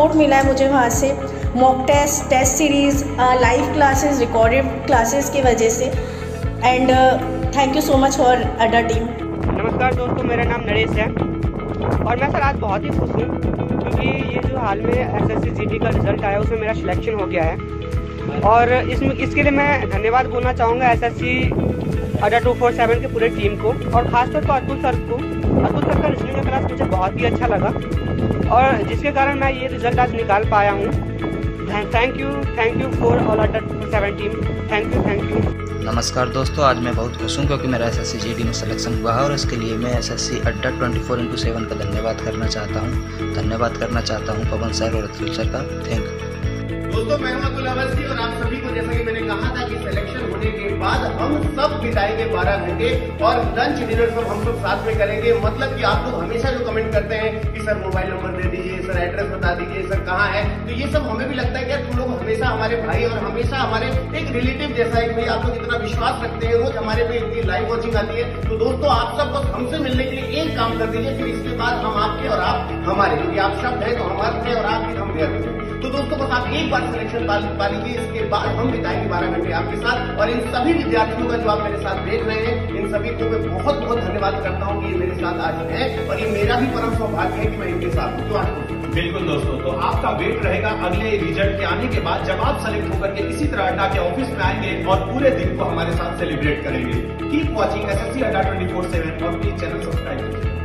support मिला है मुझे वहाँ से mock test test series live classes recorded classes की वजह से and thank you so much for Adda team नमस्कार दोस्तों मेरा नाम नरेश है और मैं सर आज बहुत ही खुश हूँ क्योंकि ये जो हाल में एस एस का रिजल्ट आया उसमें मेरा सिलेक्शन हो गया है और इसमें इसके लिए मैं धन्यवाद बोलना चाहूँगा S S C Adda two four seven के पूरे टीम को और ख़ासतौर पर अतुल सर को अब तक का रिजल्ट क्लास मुझे बहुत ही अच्छा लगा और जिसके कारण मैं ये रिजल्ट आज निकाल पाया हूँ thank you thank you for all seven team thank you thank you नमस्कार दोस्तों आज मैं बहुत खुश हूँ क्योंकि मेरा एस एस सी में सिलेक्शन हुआ है और इसके लिए मैं S S C Adda twenty four into seven का धन्यवाद करना चाहता हूँ धन्यवाद करना चाहता हूँ पवन सर और अतुल सर का थैंक यू दोस्तों तो मैं हूं अब्दुल अवस्थी और आप सभी को जैसा कि मैंने कहा था कि सिलेक्शन होने के बाद हम सब बिताएंगे बारह घंटे और लंच डिनर सब हम सब साथ में करेंगे मतलब कि आप लोग हमेशा जो कमेंट करते हैं कि सर मोबाइल नंबर दे दीजिए सर एड्रेस बता दीजिए सर कहाँ है तो ये सब हमें भी लगता है कि यार तुम लोग हमेशा हमारे भाई और हमेशा हमारे एक रिलेटिव जैसा है भाई आप लोग इतना विश्वास रखते हैं रोज हमारे पे इतनी लाइव वॉचिंग आती है तो दोस्तों आप सब बस हमसे मिलने के लिए एक काम कर दीजिए फिर इसके बाद हम आपके और आप हमारे क्योंकि आप शब्द है तो हमारे और आप हम भी तो दोस्तों बस आप एक बार पानी सिलेक्शन पा इसके बाद हम बिताएंगे बारह घंटे आपके साथ और इन सभी विद्यार्थियों का जो आप मेरे साथ देख रहे हैं इन सभी को मैं बहुत बहुत धन्यवाद करता हूँ कि ये मेरे साथ आज है और ये मेरा भी परम सौभाग्य है कि मैं इनके साथ हूँ तो आज बिल्कुल दोस्तों तो आपका वेट रहेगा अगले रिजल्ट के आने के बाद जब आप सेलेक्ट होकर के इसी तरह अड्डा के ऑफिस में आएंगे और पूरे दिन को हमारे साथ सेलिब्रेट करेंगे keep watching S S C Adda twenty four seven और प्लीज चैनल सब्सक्राइब कीजिए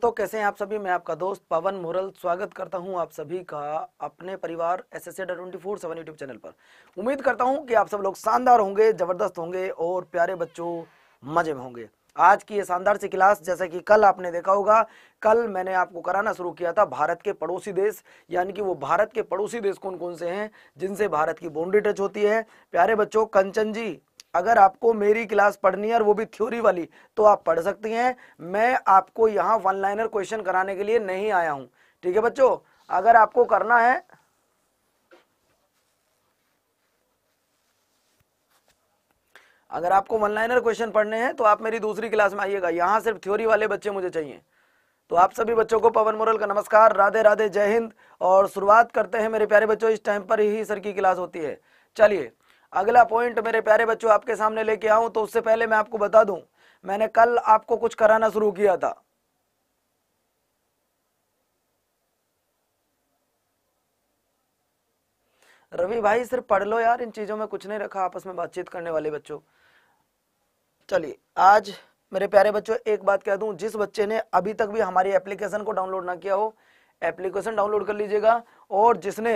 दोस्तों कैसे हैं आप सभी मैं आपका दोस्त पवन मोरल स्वागत करता हूं आप सभी का अपने परिवार S S twenty four seven YouTube channel पर उम्मीद करता हूं कि आप सब लोग शानदार होंगे ज़बरदस्त होंगे और प्यारे बच्चों मज़े में होंगे आज की ये शानदार सी क्लास जैसे कि कल आपने देखा होगा कल मैंने आपको कराना शुरू किया था भारत के पड़ोसी देश यानी कि वो भारत के पड़ोसी देश कौन कौन से हैं जिनसे भारत की बाउंड्री टच होती है प्यारे बच्चों कंचन जी अगर आपको मेरी क्लास पढ़नी है और वो भी थ्योरी वाली तो आप पढ़ सकती हैं मैं आपको यहाँ वन लाइनर क्वेश्चन कराने के लिए नहीं आया हूँ ठीक है बच्चों अगर आपको करना है अगर आपको वन लाइनर क्वेश्चन पढ़ने हैं तो आप मेरी दूसरी क्लास में आइएगा यहाँ सिर्फ थ्योरी वाले बच्चे मुझे चाहिए तो आप सभी बच्चों को पवन मोरल का नमस्कार राधे राधे जय हिंद और शुरुआत करते हैं मेरे प्यारे बच्चों इस टाइम पर ही सर की क्लास होती है चलिए अगला पॉइंट मेरे प्यारे बच्चों आपके सामने लेके आऊं तो उससे पहले मैं आपको बता दूं मैंने कल आपको कुछ कराना शुरू किया था रवि भाई सिर्फ पढ़ लो यार इन चीजों में कुछ नहीं रखा आपस में बातचीत करने वाले बच्चों चलिए आज मेरे प्यारे बच्चों एक बात कह दूं जिस बच्चे ने अभी तक भी हमारी एप्लीकेशन को डाउनलोड ना किया हो एप्लीकेशन डाउनलोड कर लीजिएगा और जिसने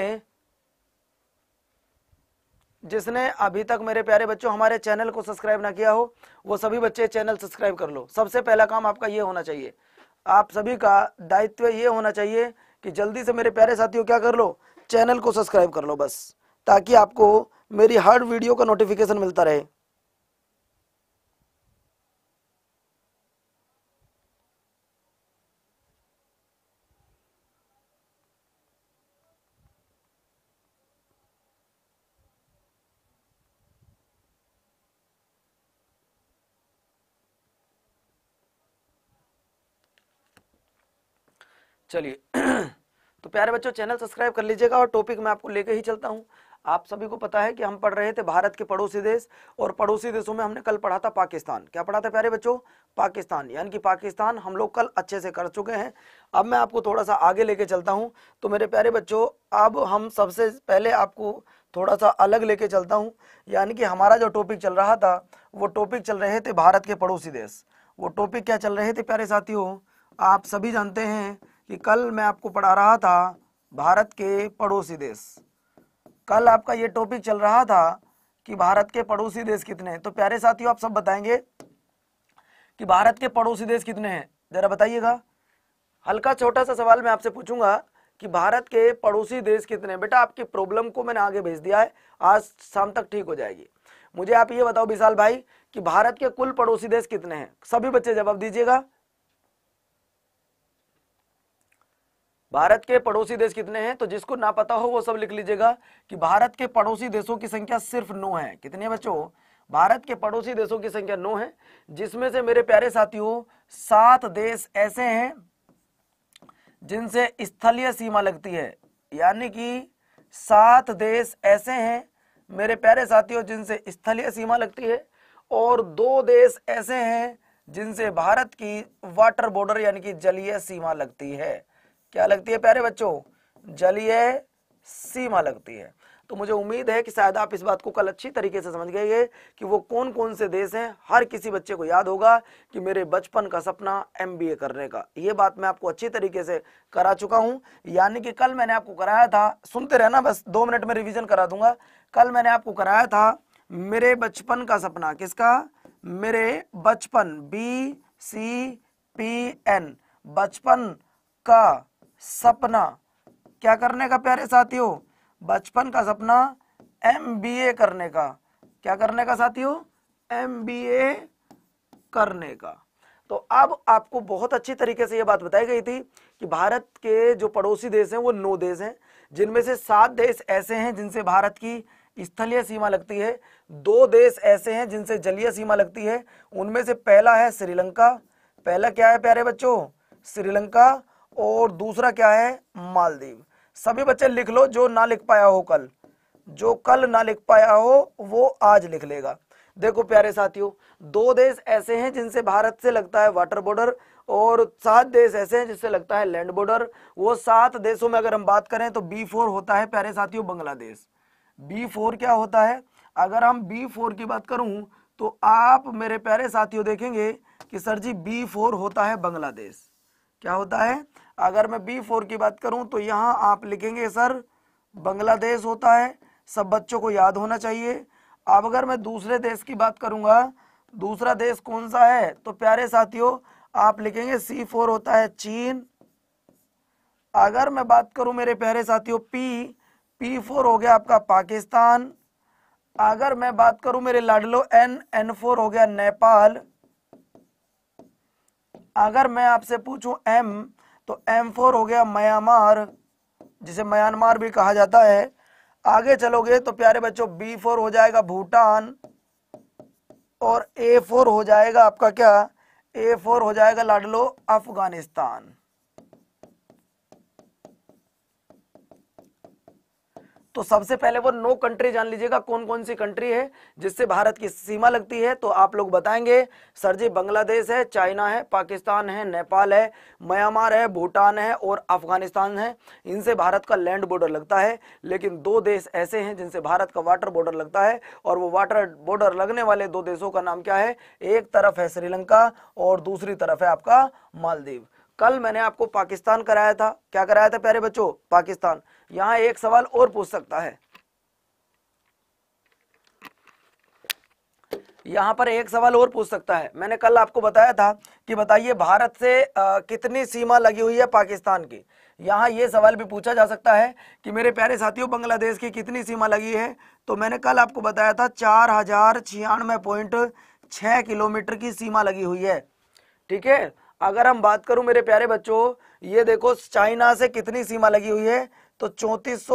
जिसने अभी तक मेरे प्यारे बच्चों हमारे चैनल को सब्सक्राइब ना किया हो वो सभी बच्चे चैनल सब्सक्राइब कर लो सबसे पहला काम आपका ये होना चाहिए आप सभी का दायित्व ये होना चाहिए कि जल्दी से मेरे प्यारे साथियों क्या कर लो चैनल को सब्सक्राइब कर लो बस ताकि आपको मेरी हर वीडियो का नोटिफिकेशन मिलता रहे चलिए तो प्यारे बच्चों चैनल सब्सक्राइब कर लीजिएगा और टॉपिक मैं आपको लेके ही चलता हूँ आप सभी को पता है कि हम पढ़ रहे थे भारत के पड़ोसी देश और पड़ोसी देशों में हमने कल पढ़ा था पाकिस्तान क्या पढ़ा था प्यारे बच्चों पाकिस्तान यानी कि पाकिस्तान हम लोग कल अच्छे से कर चुके हैं अब मैं आपको थोड़ा सा आगे लेके चलता हूँ तो मेरे प्यारे बच्चों अब हम सबसे पहले आपको थोड़ा सा अलग लेके चलता हूँ यानी कि हमारा जो टॉपिक चल रहा था वो टॉपिक चल रहे थे भारत के पड़ोसी देश वो टॉपिक क्या चल रहे थे प्यारे साथियों आप सभी जानते हैं कि कल मैं आपको पढ़ा रहा था भारत के पड़ोसी देश कल आपका ये टॉपिक चल रहा था कि भारत के पड़ोसी देश कितने हैं तो प्यारे साथियों आप सब बताएंगे कि भारत के पड़ोसी देश कितने हैं जरा बताइएगा हल्का छोटा सा सवाल मैं आपसे पूछूंगा कि भारत के पड़ोसी देश कितने बेटा आपकी प्रॉब्लम को मैंने आगे भेज दिया है आज शाम तक ठीक हो जाएगी मुझे आप ये बताओ विशाल भाई कि भारत के कुल पड़ोसी देश कितने हैं सभी बच्चे जवाब दीजिएगा भारत के पड़ोसी देश कितने हैं तो जिसको ना पता हो वो सब लिख लीजिएगा कि भारत के पड़ोसी देशों की संख्या सिर्फ नौ है कितने बच्चों भारत के पड़ोसी देशों की संख्या नौ है जिसमें से मेरे प्यारे साथियों सात देश ऐसे हैं जिनसे स्थलीय सीमा लगती है यानी कि सात देश ऐसे हैं मेरे प्यारे साथियों जिनसे स्थलीय सीमा लगती है और दो देश ऐसे हैं जिनसे भारत की वाटर बॉर्डर यानी कि जलीय सीमा लगती है क्या लगती है प्यारे बच्चों जलीय सीमा लगती है तो मुझे उम्मीद है कि शायद आप इस बात को कल अच्छी तरीके से समझ गए कि वो कौन कौन से देश हैं हर किसी बच्चे को याद होगा कि मेरे बचपन का सपना एमबीए करने का ये बात मैं आपको अच्छी तरीके से करा चुका हूं यानी कि कल मैंने आपको कराया था सुनते रहना बस दो मिनट में रिविजन करा दूंगा कल मैंने आपको कराया था मेरे बचपन का सपना किसका मेरे बचपन बी सी पी एन बचपन का सपना क्या करने का प्यारे साथियों बचपन का सपना एम बी ए करने का क्या करने का साथियों एम बी ए करने का तो अब आपको बहुत अच्छी तरीके से यह बात बताई गई थी कि भारत के जो पड़ोसी देश हैं वो नौ देश हैं जिनमें से सात देश ऐसे हैं जिनसे भारत की स्थलीय सीमा लगती है दो देश ऐसे हैं जिनसे जलीय सीमा लगती है उनमें से पहला है श्रीलंका पहला क्या है प्यारे बच्चों श्रीलंका और दूसरा क्या है मालदीव सभी बच्चे लिख लो जो ना लिख पाया हो कल जो कल ना लिख पाया हो वो आज लिख लेगा देखो प्यारे साथियों दो देश ऐसे हैं जिनसे भारत से लगता है वाटर बॉर्डर और सात देश ऐसे हैं जिससे लगता है लैंड बॉर्डर वो सात देशों में अगर हम बात करें तो बी फोर होता है प्यारे साथियों बांग्लादेश बी फोर क्या होता है अगर हम बी फोर की बात करूं तो आप मेरे प्यारे साथियों देखेंगे कि सर जी बी फोर होता है बांग्लादेश क्या होता है अगर मैं बी फोर की बात करूं तो यहाँ आप लिखेंगे सर बांग्लादेश होता है सब बच्चों को याद होना चाहिए अब अगर मैं दूसरे देश की बात करूंगा दूसरा देश कौन सा है तो प्यारे साथियों आप लिखेंगे सी फोर होता है चीन अगर मैं बात करूं मेरे प्यारे साथियों पी पी फोर हो गया आपका पाकिस्तान अगर मैं बात करूं मेरे लाडलो एन एन फोर हो गया नेपाल अगर मैं आपसे पूछूं एम तो एम फोर हो गया म्यांमार जिसे म्यांमार भी कहा जाता है आगे चलोगे तो प्यारे बच्चों बी फोर हो जाएगा भूटान और ए फोर हो जाएगा आपका क्या ए फोर हो जाएगा लाडलो अफगानिस्तान तो सबसे पहले वो नो कंट्री जान लीजिएगा कौन कौन सी कंट्री है जिससे भारत की सीमा लगती है तो आप लोग बताएंगे सर जी बांग्लादेश है चाइना है पाकिस्तान है नेपाल है म्यांमार है भूटान है और अफगानिस्तान है इनसे भारत का लैंड बॉर्डर लगता है लेकिन दो देश ऐसे हैं जिनसे भारत का वाटर बॉर्डर लगता है और वो वाटर बॉर्डर लगने वाले दो देशों का नाम क्या है एक तरफ है श्रीलंका और दूसरी तरफ है आपका मालदीव कल मैंने आपको पाकिस्तान कराया था क्या कराया था प्यारे बच्चों पाकिस्तान यहां एक सवाल और पूछ सकता है यहाँ पर एक सवाल और पूछ सकता है मैंने कल आपको बताया था कि बताइए भारत से आ, कितनी सीमा लगी हुई है पाकिस्तान की यहाँ ये सवाल भी पूछा जा सकता है कि मेरे प्यारे साथियों बांग्लादेश की कितनी सीमा लगी है तो मैंने कल आपको बताया था चार हजार छियानवे पॉइंट छह किलोमीटर की सीमा लगी हुई है ठीक है अगर हम बात करूं मेरे प्यारे बच्चों ये देखो चाइना से कितनी सीमा लगी हुई है तो चौंतीस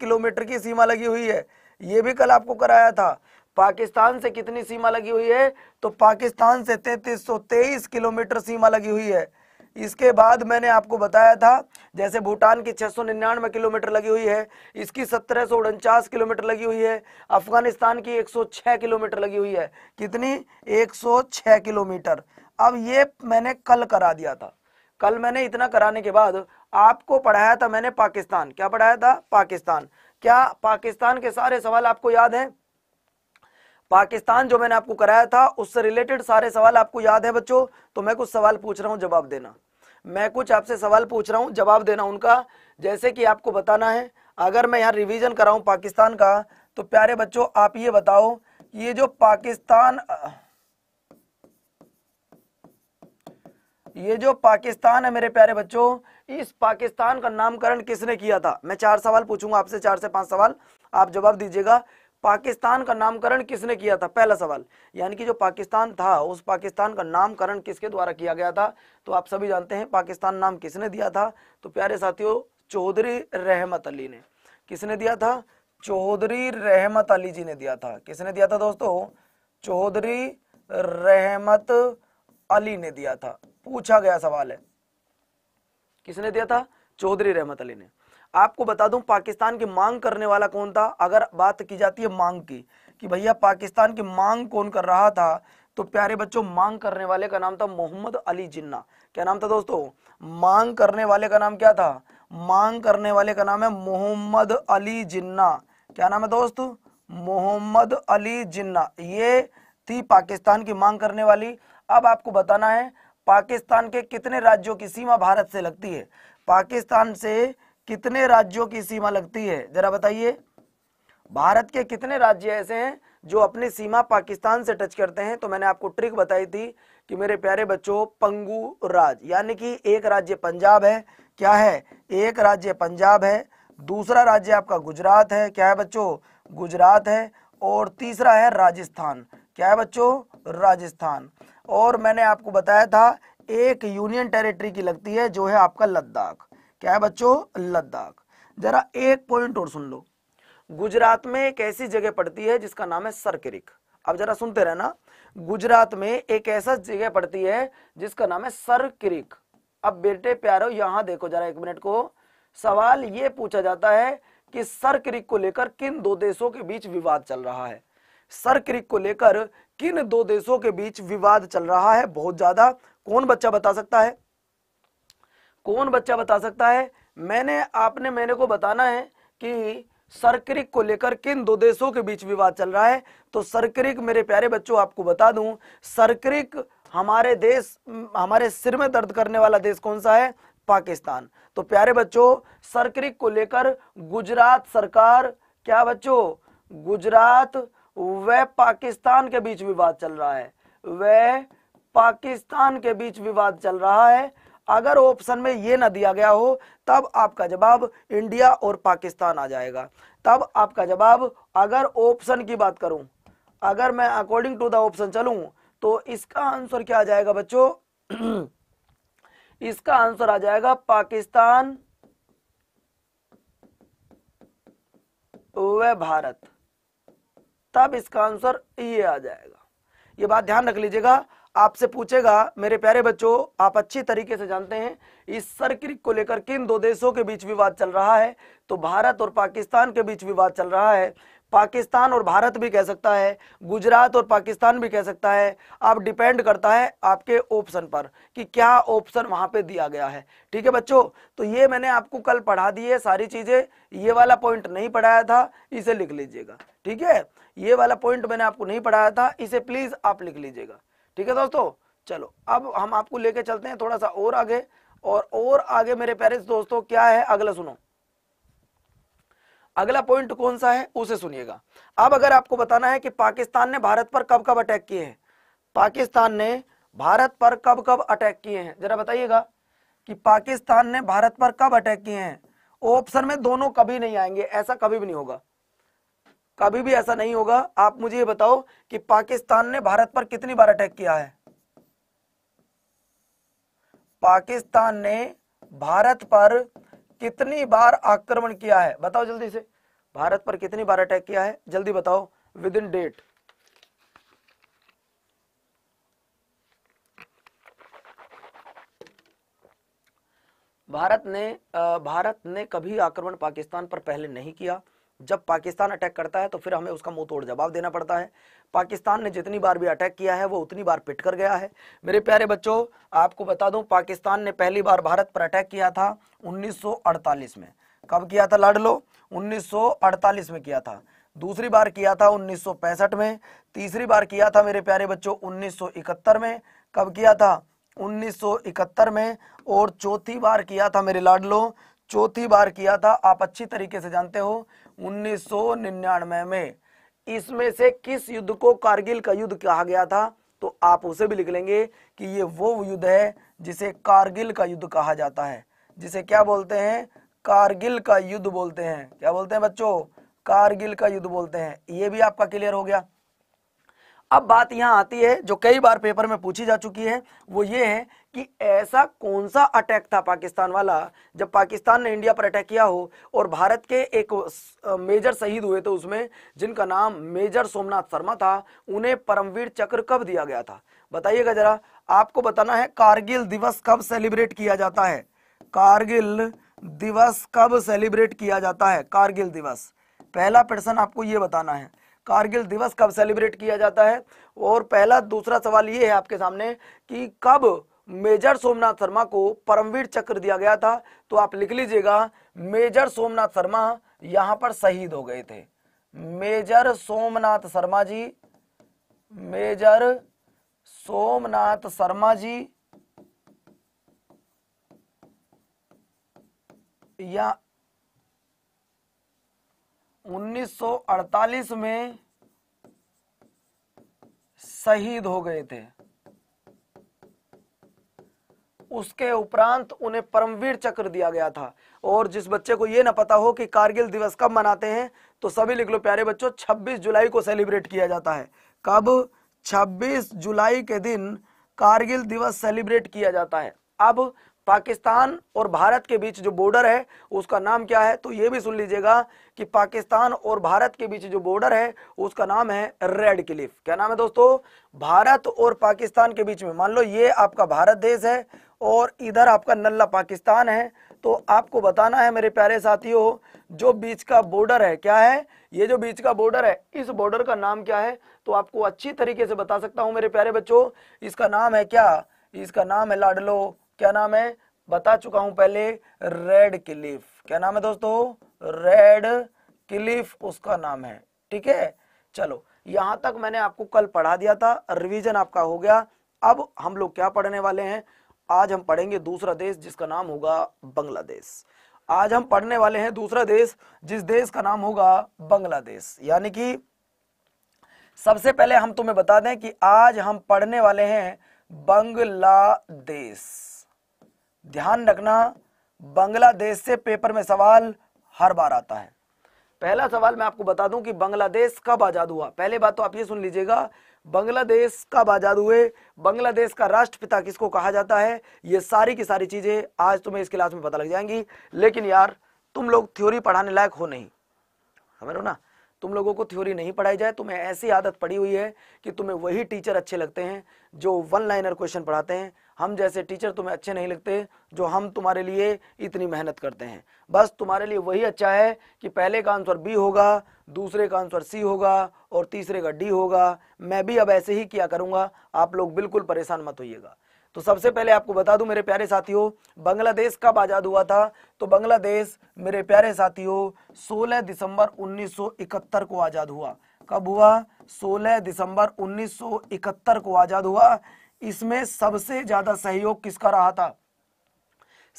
किलोमीटर की सीमा लगी हुई है ये भी कल आपको कराया था पाकिस्तान से कितनी सीमा लगी हुई है तो पाकिस्तान से तैतीस किलोमीटर सीमा लगी हुई है इसके बाद मैंने आपको बताया था जैसे भूटान की 699 किलोमीटर लगी हुई है इसकी सत्रह किलोमीटर लगी हुई है अफगानिस्तान की 106 किलोमीटर लगी हुई है कितनी 106 किलोमीटर अब ये मैंने कल करा दिया था कल मैंने इतना कराने के बाद आपको पढ़ाया था मैंने पाकिस्तान क्या पढ़ाया था पाकिस्तान क्या पाकिस्तान के सारे सवाल आपको याद हैं पाकिस्तान जो मैंने आपको कराया था उससे रिलेटेड सारे सवाल आपको याद है बच्चों तो मैं कुछ सवाल पूछ रहा हूं जवाब देना मैं कुछ आपसे सवाल पूछ रहा हूं जवाब देना उनका जैसे कि आपको बताना है अगर मैं यहाँ रिवीजन कराऊं पाकिस्तान का तो प्यारे बच्चों आप ये बताओ ये जो पाकिस्तान ये जो पाकिस्तान है मेरे प्यारे बच्चों इस पाकिस्तान का नामकरण किसने किया था मैं चार सवाल पूछूंगा आपसे चार से पांच सवाल आप जवाब दीजिएगा पाकिस्तान का नामकरण किसने किया था पहला सवाल यानी कि जो पाकिस्तान था उस पाकिस्तान का नामकरण किसके द्वारा किया गया था तो आप सभी जानते हैं पाकिस्तान नाम किसने दिया था तो प्यारे साथियों चौधरी रहमत अली ने किसने दिया था चौधरी रहमत अली जी ने दिया था किसने दिया था दोस्तों चौधरी रहमत अली ने दिया था पूछा गया सवाल है किसने दिया था चौधरी रहमत अली ने आपको बता दूं पाकिस्तान की मांग करने वाला कौन था अगर बात की जाती है मांग की कि भैया पाकिस्तान की मांग कौन कर रहा था तो प्यारे बच्चों मांग करने वाले का नाम था मोहम्मद अली जिन्ना क्या नाम था दोस्तों मांग करने वाले का नाम क्या था मांग करने वाले का नाम है मोहम्मद अली जिन्ना क्या नाम है दोस्त मोहम्मद अली जिन्ना ये थी पाकिस्तान की मांग करने वाली अब आपको बताना है पाकिस्तान के कितने राज्यों की सीमा भारत से लगती है पाकिस्तान से कितने राज्यों की सीमा लगती है जरा बताइए भारत के कितने राज्य ऐसे हैं जो अपनी सीमा पाकिस्तान से टच करते हैं तो मैंने आपको ट्रिक बताई थी कि मेरे प्यारे बच्चों पंगू राज यानी कि एक राज्य पंजाब है क्या है एक राज्य पंजाब है दूसरा राज्य आपका गुजरात है क्या है बच्चों गुजरात है और तीसरा है राजस्थान क्या है बच्चों राजस्थान और मैंने आपको बताया था एक यूनियन टेरिटरी की लगती है जो है आपका लद्दाख क्या है बच्चों लद्दाख जरा एक पॉइंट और सुन लो गुजरात में एक ऐसी जगह पड़ती है जिसका नाम है सरकिरिक अब जरा सुनते रहना गुजरात में एक ऐसा जगह पड़ती है जिसका नाम है सरकिरिक अब बेटे प्यारो यहां देखो जरा एक मिनट को सवाल ये पूछा जाता है कि सरकिरिक को लेकर किन दो देशों के बीच विवाद चल रहा है सरकिरिक को लेकर किन दो देशों के बीच विवाद चल रहा है बहुत ज्यादा कौन बच्चा बता सकता है कौन बच्चा बता सकता है मैंने आपने मैंने को बताना है कि सरक्रिक को लेकर किन दो देशों के बीच विवाद चल रहा है तो सरक्रिक मेरे प्यारे बच्चों आपको बता दूं सरक्रिक हमारे देश हमारे सिर में दर्द करने वाला देश कौन सा है पाकिस्तान तो प्यारे बच्चों सरक्रिक को लेकर गुजरात सरकार क्या बच्चों गुजरात वह पाकिस्तान के बीच विवाद चल रहा है वह पाकिस्तान के बीच विवाद चल रहा है अगर ऑप्शन में ये ना दिया गया हो तब आपका जवाब इंडिया और पाकिस्तान आ जाएगा तब आपका जवाब अगर ऑप्शन की बात करूं अगर मैं अकॉर्डिंग टू द ऑप्शन चलूं तो इसका आंसर क्या आ जाएगा बच्चों इसका आंसर आ जाएगा पाकिस्तान व भारत तब इसका आंसर ये आ जाएगा ये बात ध्यान रख लीजिएगा आपसे पूछेगा मेरे प्यारे बच्चों आप अच्छी तरीके से जानते हैं इस सरक्रिक को लेकर किन दो देशों के बीच विवाद चल रहा है तो भारत और पाकिस्तान के बीच विवाद चल रहा है पाकिस्तान और भारत भी कह सकता है गुजरात और पाकिस्तान भी कह सकता है आप डिपेंड करता है आपके ऑप्शन पर कि क्या ऑप्शन वहां पे दिया गया है ठीक है बच्चों तो ये मैंने आपको कल पढ़ा दी है सारी चीज़ें ये वाला पॉइंट नहीं पढ़ाया था इसे लिख लीजिएगा ठीक है ये वाला पॉइंट मैंने आपको नहीं पढ़ाया था इसे प्लीज आप लिख लीजिएगा ठीक है दोस्तों चलो अब हम आपको लेके चलते हैं थोड़ा सा और आगे और और आगे मेरे पेरेंट्स दोस्तों क्या है अगला सुनो अगला पॉइंट कौन सा है उसे सुनिएगा अब अगर आपको बताना है कि पाकिस्तान ने भारत पर कब कब अटैक किए हैं पाकिस्तान ने भारत पर कब कब अटैक किए हैं जरा बताइएगा कि पाकिस्तान ने भारत पर कब अटैक किए हैं ऑप्शन में दोनों कभी नहीं आएंगे ऐसा कभी भी नहीं होगा कभी भी ऐसा नहीं होगा आप मुझे ये बताओ कि पाकिस्तान ने भारत पर कितनी बार अटैक किया है पाकिस्तान ने भारत पर कितनी बार आक्रमण किया है बताओ जल्दी से भारत पर कितनी बार अटैक किया है जल्दी बताओ विद इन डेट भारत ने भारत ने कभी आक्रमण पाकिस्तान पर पहले नहीं किया जब पाकिस्तान अटैक करता है तो फिर हमें उसका मुंह तोड़ जवाब देना पड़ता है पाकिस्तान ने जितनी बार भी अटैक किया है वो उतनी बार पिट कर गया है मेरे प्यारे बच्चों आपको बता दूं पाकिस्तान ने पहली बार भारत पर अटैक किया था 1948 में कब किया था लड़ लो 1948 में किया था दूसरी बार किया था उन्नीस में तीसरी बार किया था मेरे प्यारे बच्चों उन्नीस में कब किया था उन्नीस में और चौथी बार किया था मेरे लाडलो चौथी बार किया था आप अच्छी तरीके से जानते हो 1999 में इसमें से किस युद्ध को कारगिल का युद्ध कहा गया था तो आप उसे भी लिख लेंगे कि ये वो युद्ध है जिसे कारगिल का युद्ध कहा जाता है जिसे क्या बोलते हैं कारगिल का युद्ध बोलते हैं क्या बोलते हैं बच्चों कारगिल का युद्ध बोलते हैं ये भी आपका क्लियर हो गया अब बात यहां आती है जो कई बार पेपर में पूछी जा चुकी है वो ये है कि ऐसा कौन सा अटैक था पाकिस्तान वाला जब पाकिस्तान ने इंडिया पर अटैक किया हो और भारत के एक मेजर शहीद हुए थे तो उसमें जिनका नाम मेजर सोमनाथ शर्मा था उन्हें परमवीर चक्र कब दिया गया था बताइएगा जरा आपको बताना है कारगिल दिवस कब सेलिब्रेट किया जाता है कारगिल दिवस कब सेलिब्रेट किया जाता है कारगिल दिवस पहला प्रश्न आपको यह बताना है कारगिल दिवस कब सेलिब्रेट किया जाता है और पहला दूसरा सवाल ये है आपके सामने कि कब मेजर सोमनाथ शर्मा को परमवीर चक्र दिया गया था तो आप लिख लीजिएगा मेजर सोमनाथ शर्मा यहां पर शहीद हो गए थे मेजर सोमनाथ शर्मा जी मेजर सोमनाथ शर्मा जी या 1948 में शहीद हो गए थे उसके उपरांत उन्हें परमवीर चक्र दिया गया था और जिस बच्चे को यह ना पता हो कि कारगिल दिवस कब मनाते हैं तो सभी लिख लो प्यारे बच्चों 26 जुलाई को सेलिब्रेट किया जाता है कब 26 जुलाई के दिन कारगिल दिवस सेलिब्रेट किया जाता है अब पाकिस्तान और भारत के बीच जो बॉर्डर है उसका नाम क्या है तो ये भी सुन लीजिएगा कि पाकिस्तान और भारत के बीच जो बॉर्डर है उसका नाम है रेड क्लिफ क्या नाम है दोस्तों भारत और पाकिस्तान के बीच में मान लो ये आपका भारत देश है और इधर आपका नल्ला पाकिस्तान है तो आपको बताना है मेरे प्यारे साथियों जो बीच का बॉर्डर है क्या है ये जो बीच का बॉर्डर है इस बॉर्डर का नाम क्या है तो आपको अच्छी तरीके से बता सकता हूं मेरे प्यारे बच्चों इसका नाम है क्या इसका नाम है लाडलो क्या नाम है बता चुका हूं पहले रेड क्लिफ क्या नाम है दोस्तों रेड क्लिफ उसका नाम है ठीक है चलो यहां तक मैंने आपको कल पढ़ा दिया था रिविजन आपका हो गया अब हम लोग क्या पढ़ने वाले हैं आज हम पढ़ेंगे दूसरा देश जिसका नाम होगा बांग्लादेश आज हम पढ़ने वाले हैं दूसरा देश जिस देश का नाम होगा बांग्लादेश यानी कि सबसे पहले हम तुम्हें बता दें कि आज हम पढ़ने वाले हैं बांग्लादेश ध्यान रखना बांग्लादेश से पेपर में सवाल हर बार आता है पहला सवाल मैं आपको बता दूं कि बांग्लादेश कब आजाद हुआ पहले बात तो आप ये सुन लीजिएगा बांग्लादेश कब आज़ाद हुए बांग्लादेश का राष्ट्रपिता किसको कहा जाता है ये सारी की सारी चीज़ें आज तुम्हें इस क्लास में पता लग जाएंगी लेकिन यार तुम लोग थ्योरी पढ़ाने लायक हो नहीं समझ ना तुम लोगों को थ्योरी नहीं पढ़ाई जाए तुम्हें ऐसी आदत पड़ी हुई है कि तुम्हें वही टीचर अच्छे लगते हैं जो वन लाइनर क्वेश्चन पढ़ाते हैं हम जैसे टीचर तुम्हें अच्छे नहीं लगते जो हम तुम्हारे लिए इतनी मेहनत करते हैं बस तुम्हारे लिए वही अच्छा है कि पहले का आंसर बी होगा दूसरे का आंसर सी होगा और तीसरे का डी होगा मैं भी अब ऐसे ही किया करूँगा आप लोग बिल्कुल परेशान मत होइएगा तो सबसे पहले आपको बता दूं मेरे प्यारे साथियों बांग्लादेश कब आज़ाद हुआ था तो बांग्लादेश मेरे प्यारे साथियों 16 दिसंबर 1971 को आज़ाद हुआ कब हुआ 16 दिसंबर 1971 को आज़ाद हुआ इसमें सबसे ज़्यादा सहयोग किसका रहा था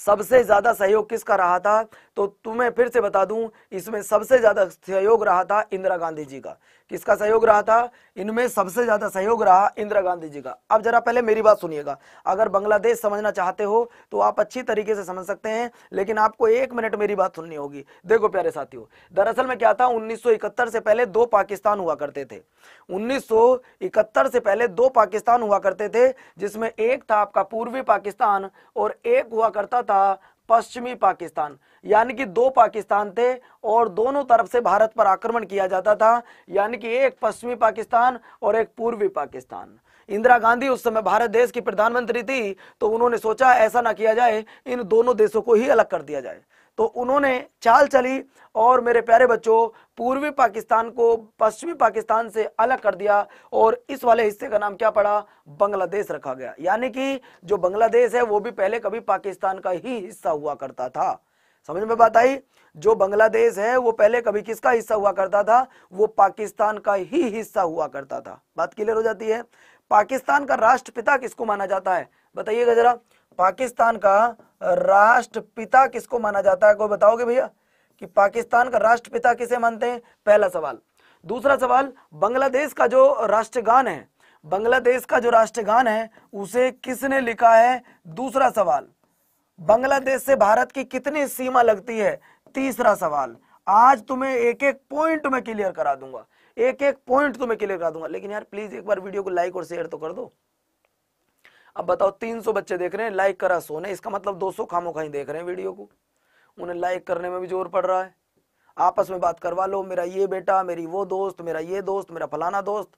सबसे ज्यादा सहयोग किसका रहा था तो तुम्हें फिर से बता दूं इसमें सबसे ज्यादा सहयोग रहा था इंदिरा गांधी जी का किसका सहयोग रहा था इनमें सबसे ज्यादा सहयोग रहा इंदिरा गांधी जी का अब जरा पहले मेरी बात सुनिएगा अगर बांग्लादेश समझना चाहते हो तो आप अच्छी तरीके से समझ सकते हैं लेकिन आपको एक मिनट मेरी बात सुननी होगी देखो प्यारे साथियों दरअसल में क्या था 1971 से पहले दो पाकिस्तान हुआ करते थे उन्नीस से पहले दो पाकिस्तान हुआ करते थे जिसमें एक था आपका पूर्वी पाकिस्तान और एक हुआ करता था पश्चिमी पाकिस्तान यानी कि दो पाकिस्तान थे और दोनों तरफ से भारत पर आक्रमण किया जाता था यानी कि एक पश्चिमी पाकिस्तान और एक पूर्वी पाकिस्तान इंदिरा गांधी उस समय भारत देश की प्रधानमंत्री थी तो उन्होंने सोचा ऐसा ना किया जाए इन दोनों देशों को ही अलग कर दिया जाए तो उन्होंने चाल चली और मेरे प्यारे बच्चों पूर्वी पाकिस्तान को पश्चिमी पाकिस्तान से अलग कर दिया और इस वाले हिस्से का नाम क्या पड़ा बांग्लादेश रखा गया यानी कि जो बांग्लादेश है वो भी पहले कभी पाकिस्तान का ही हिस्सा हुआ करता था समझ में बात आई जो बांग्लादेश है वो पहले कभी किसका हिस्सा हुआ करता था वो पाकिस्तान का ही हिस्सा हुआ करता था बात क्लियर हो जाती है पाकिस्तान का राष्ट्रपिता किसको माना जाता है बताइएगा जरा पाकिस्तान का राष्ट्रपिता किसको माना जाता है कोई बताओगे भैया कि पाकिस्तान का राष्ट्रपिता किसे मानते हैं पहला सवाल दूसरा सवाल बांग्लादेश का जो राष्ट्रगान है बांग्लादेश का जो राष्ट्रगान है उसे किसने लिखा है दूसरा सवाल बांग्लादेश से भारत की कितनी सीमा लगती है तीसरा सवाल आज तुम्हें एक एक पॉइंट में क्लियर करा दूंगा एक एक पॉइंट तुम्हें क्लियर करा दूंगा लेकिन यार प्लीज एक बार वीडियो को लाइक और शेयर तो कर दो अब बताओ 300 बच्चे देख रहे हैं लाइक करा सोने इसका मतलब 200 सौ खामो खाई देख रहे हैं वीडियो को उन्हें लाइक करने में भी जोर पड़ रहा है आपस में बात करवा लो मेरा ये बेटा मेरी वो दोस्त मेरा ये दोस्त मेरा फलाना दोस्त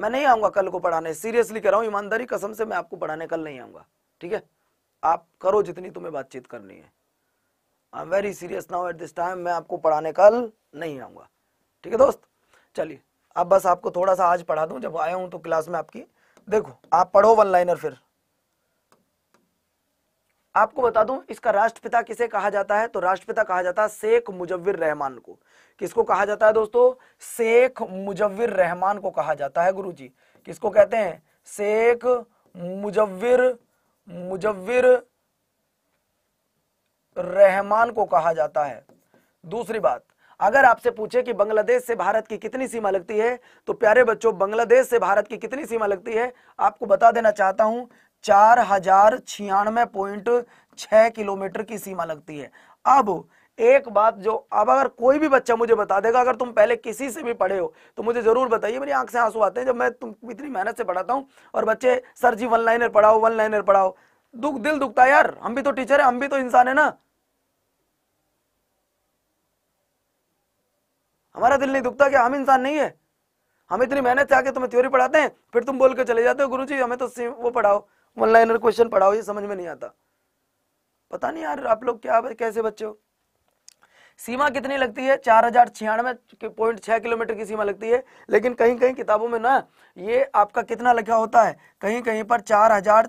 मैं नहीं आऊंगा कल को पढ़ाने सीरियसली कर रहा हूँ ईमानदारी कसम से मैं आपको पढ़ाने कल नहीं आऊंगा ठीक है आप करो जितनी तुम्हें बातचीत करनी है I am very serious now at this time मैं आपको पढ़ाने कल नहीं आऊंगा ठीक है दोस्त चलिए अब बस आपको थोड़ा सा आज पढ़ा दूं जब आया हूं तो क्लास में आपकी देखो आप पढ़ो वन लाइनर फिर आपको बता दूं इसका राष्ट्रपिता किसे कहा जाता है तो राष्ट्रपिता कहा जाता है शेख मुजव्विर रहमान को किसको कहा जाता है दोस्तों शेख मुजव्विर रहमान को कहा जाता है गुरुजी किसको कहते हैं शेख मुजव्विर मुजव्विर रहमान को कहा जाता है दूसरी बात अगर आपसे पूछे कि बांग्लादेश से भारत की कितनी सीमा लगती है तो प्यारे बच्चों बांग्लादेश से भारत की कितनी सीमा लगती है आपको बता देना चाहता हूं चार हजार छियानवे पॉइंट छः किलोमीटर की सीमा लगती है अब एक बात जो अब अगर कोई भी बच्चा मुझे बता देगा अगर तुम पहले किसी से भी पढ़े हो तो मुझे जरूर बताइए मेरी आंख से आंसू आते हैं जब मैं तुम इतनी मेहनत से पढ़ाता हूँ और बच्चे सर जी वन लाइनर पढ़ाओ वन लाइनर पढ़ाओ दुख दिल दुखता है यार हम भी तो टीचर है हम भी तो इंसान है ना हमारा दिल नहीं दुखता कि हम इंसान नहीं है हम इतनी मेहनत से आके तुम्हें थ्योरी पढ़ाते हैं फिर तुम बोल के चले जाते हो गुरु जी हमें तो वो पढ़ाओ वन लाइनर क्वेश्चन पढ़ाओ ये समझ में नहीं आता पता नहीं यार आप लोग क्या कैसे बच्चे हो सीमा कितनी लगती है चार हजार छियानवे पॉइंट छह किलोमीटर की सीमा लगती है लेकिन कहीं कहीं किताबों में ना ये आपका कितना लिखा होता है कहीं कहीं पर चार हजार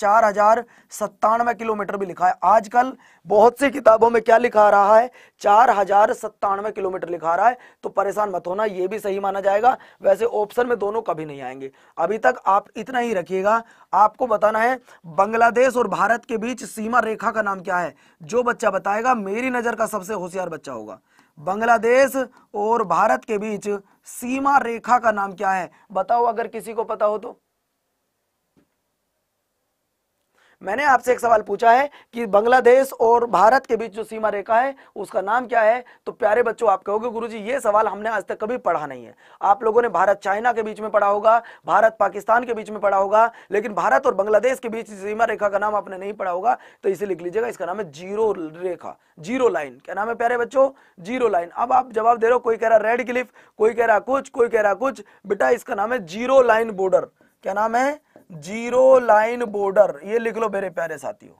चार हजार सत्तानवे किलोमीटर भी लिखा है आजकल बहुत सी किताबों में क्या लिखा रहा है चार हजार सत्तानवे किलोमीटर लिखा रहा है तो परेशान मत होना ये भी सही माना जाएगा वैसे ऑप्शन में दोनों कभी नहीं आएंगे अभी तक आप इतना ही रखिएगा आपको बताना है बांग्लादेश और भारत के बीच सीमा रेखा का नाम क्या है जो बच्चा बताएगा मेरी नज़र का सबसे होशियार बच्चा होगा बांग्लादेश और भारत के बीच सीमा रेखा का नाम क्या है बताओ अगर किसी को पता हो तो मैंने आपसे एक सवाल पूछा है कि बांग्लादेश और भारत के बीच जो सीमा रेखा है उसका नाम क्या है तो प्यारे बच्चों आप कहोगे गुरु जी ये सवाल हमने आज तक कभी पढ़ा नहीं है आप लोगों ने भारत चाइना के बीच में पढ़ा होगा भारत पाकिस्तान के बीच में पढ़ा होगा लेकिन भारत और बांग्लादेश के बीच सीमा रेखा का नाम आपने नहीं पढ़ा होगा तो इसे लिख लीजिएगा इसका नाम है जीरो रेखा जीरो लाइन क्या नाम है प्यारे बच्चों जीरो लाइन अब आप जवाब दे रहे हो कोई कह रहा रेड क्लिफ कोई कह रहा कुछ कोई कह रहा कुछ बेटा इसका नाम है जीरो लाइन बॉर्डर क्या नाम है जीरो लाइन बॉर्डर ये लिख लो मेरे प्यारे साथियों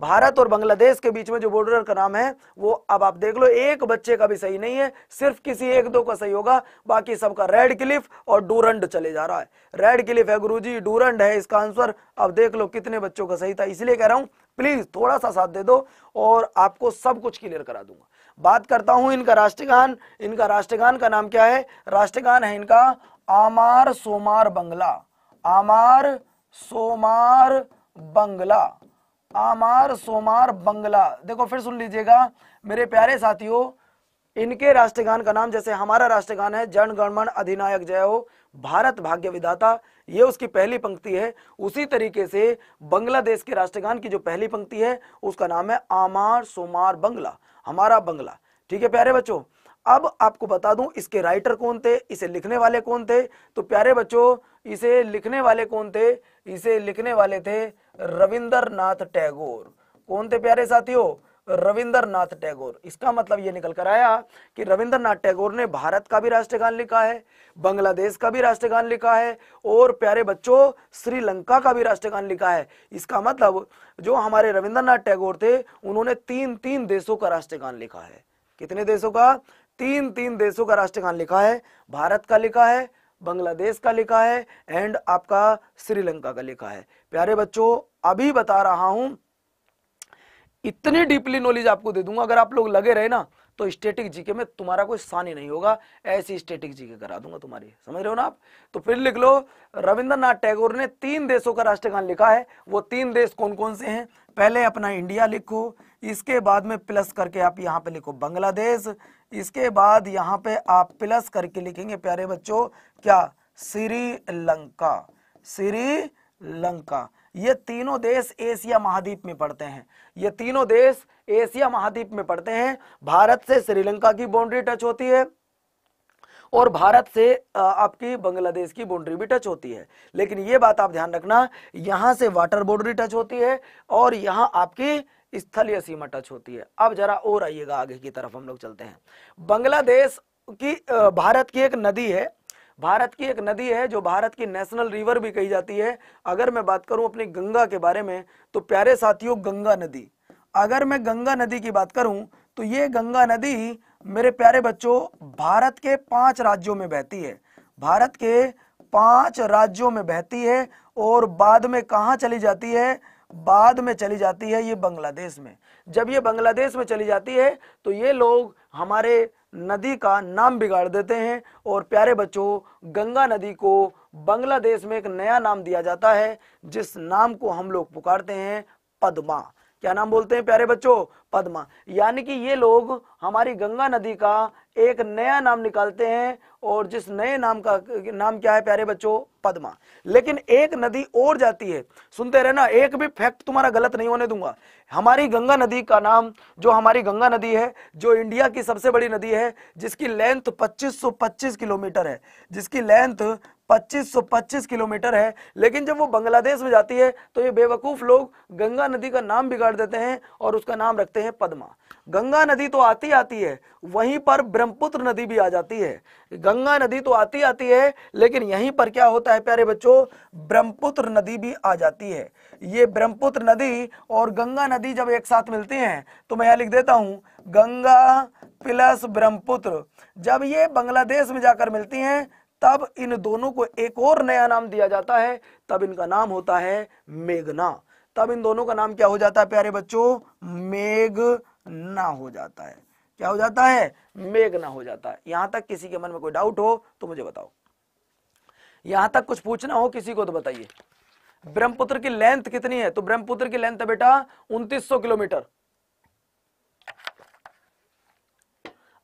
भारत और बांग्लादेश के बीच में जो बॉर्डर का नाम है वो अब आप देख लो एक बच्चे का भी सही नहीं है सिर्फ किसी एक दो का सही होगा बाकी सबका रेड क्लिफ और डूरंड चले जा रहा है रेड क्लिफ है जी डूरंड है इसका आंसर अब देख लो कितने बच्चों का सही था इसलिए कह रहा हूं प्लीज थोड़ा सा साथ दे दो और आपको सब कुछ क्लियर करा दूंगा बात करता हूं इनका राष्ट्रगान इनका राष्ट्रगान का नाम क्या है राष्ट्रगान है इनका आमार सोमार बंगला आमार सोमार बंगला आमार सोमार बंगला देखो फिर सुन लीजिएगा मेरे प्यारे साथियों इनके राष्ट्रगान का नाम जैसे हमारा राष्ट्रगान है जन गणमन अधिनायक जय हो भारत भाग्य विधाता ये उसकी पहली पंक्ति है उसी तरीके से बांग्लादेश के राष्ट्रगान की जो पहली पंक्ति है उसका नाम है आमार सोमार बंगला हमारा बंगला ठीक है प्यारे बच्चों अब आपको बता दूं इसके राइटर कौन थे इसे लिखने वाले कौन थे तो प्यारे बच्चों इसे लिखने वाले कौन थे इसे लिखने वाले थे रविंद्रनाथ टैगोर कौन थे प्यारे साथियों रविंद्रनाथ टैगोर इसका मतलब ये निकल कर आया कि रविंद्रनाथ टैगोर ने भारत का भी राष्ट्रगान लिखा है बांग्लादेश का भी राष्ट्रगान लिखा है और प्यारे बच्चों श्रीलंका का भी राष्ट्रगान लिखा है इसका मतलब जो हमारे रविंद्रनाथ टैगोर थे उन्होंने तीन तीन देशों का राष्ट्रगान लिखा है कितने देशों का तीन तीन देशों का राष्ट्रगान लिखा है भारत का लिखा है बांग्लादेश का लिखा है एंड आपका श्रीलंका का लिखा है प्यारे बच्चों अभी बता रहा हूं इतनी डीपली नॉलेज आपको दे दूंगा अगर आप लोग लगे रहे ना तो स्टेटिक जीके में तुम्हारा कोई सानी नहीं होगा ऐसी स्टेटिक जीके करा दूंगा तुम्हारी समझ रहे हो ना आप तो फिर लिख लो रविंद्रनाथ टैगोर ने तीन देशों का राष्ट्रगान लिखा है वो तीन देश कौन कौन से हैं पहले अपना इंडिया लिखो इसके बाद में प्लस करके आप यहां पे लिखो बांग्लादेश इसके बाद यहाँ पे आप प्लस करके लिखेंगे प्यारे बच्चों क्या श्रीलंका श्रीलंका ये तीनों देश एशिया महाद्वीप में पड़ते हैं ये तीनों देश एशिया महाद्वीप में पड़ते हैं भारत से श्रीलंका की बाउंड्री टच होती है और भारत से आपकी बांग्लादेश की बाउंड्री भी टच होती है लेकिन ये बात आप ध्यान रखना यहां से वाटर बाउंड्री टच होती है और यहाँ आपकी स्थलीय सीमा टच होती है अब जरा और आइएगा आगे की तरफ हम लोग चलते हैं बांग्लादेश की भारत की एक नदी है भारत की एक नदी है जो भारत की नेशनल रिवर भी कही जाती है अगर मैं बात करूं अपनी गंगा के बारे में तो प्यारे साथियों गंगा नदी अगर मैं गंगा नदी की बात करूं तो ये गंगा नदी मेरे प्यारे बच्चों भारत के पांच राज्यों में बहती है भारत के पांच राज्यों में बहती है और बाद में कहा चली जाती है बाद में चली जाती है ये बांग्लादेश में जब ये बांग्लादेश में चली जाती है तो ये लोग हमारे नदी का नाम बिगाड़ देते हैं और प्यारे बच्चों गंगा नदी को बांग्लादेश में एक नया नाम दिया जाता है जिस नाम को हम लोग पुकारते हैं पद्मा क्या नाम बोलते हैं प्यारे बच्चों पद्मा यानी कि ये लोग हमारी गंगा नदी का एक नया नाम निकालते हैं और जिस नए नाम का नाम क्या है प्यारे बच्चों पद्मा लेकिन एक नदी और जाती है सुनते रहे ना एक भी फैक्ट तुम्हारा गलत नहीं होने दूंगा हमारी गंगा नदी का नाम जो हमारी गंगा नदी है जो इंडिया की सबसे बड़ी नदी है जिसकी लेंथ 2525 किलोमीटर है जिसकी लेंथ 2525 किलोमीटर है लेकिन जब वो बांग्लादेश में जाती है तो ये बेवकूफ़ लोग गंगा नदी का नाम बिगाड़ देते हैं और उसका नाम रखते हैं पदमा गंगा नदी तो आती आती है वहीं पर ब्रह्मपुत्र नदी भी आ जाती है गंगा नदी तो आती आती है लेकिन यहीं पर क्या होता है प्यारे बच्चों ब्रह्मपुत्र नदी भी आ जाती है ये ब्रह्मपुत्र नदी और गंगा नदी जब एक साथ मिलती हैं तो मैं यहां लिख देता हूं गंगा प्लस ब्रह्मपुत्र जब ये बांग्लादेश में जाकर मिलती हैं तब इन दोनों को एक और नया नाम दिया जाता है तब इनका नाम होता है मेघना तब इन दोनों का नाम क्या हो जाता है प्यारे बच्चों मेघना हो जाता है क्या हो जाता है मेघना हो जाता है यहां तक किसी के मन में कोई डाउट हो तो मुझे बताओ यहां तक कुछ पूछना हो किसी को तो बताइए ब्रह्मपुत्र की लेंथ कितनी है तो ब्रह्मपुत्र की लेंथ है बेटा 2900 किलोमीटर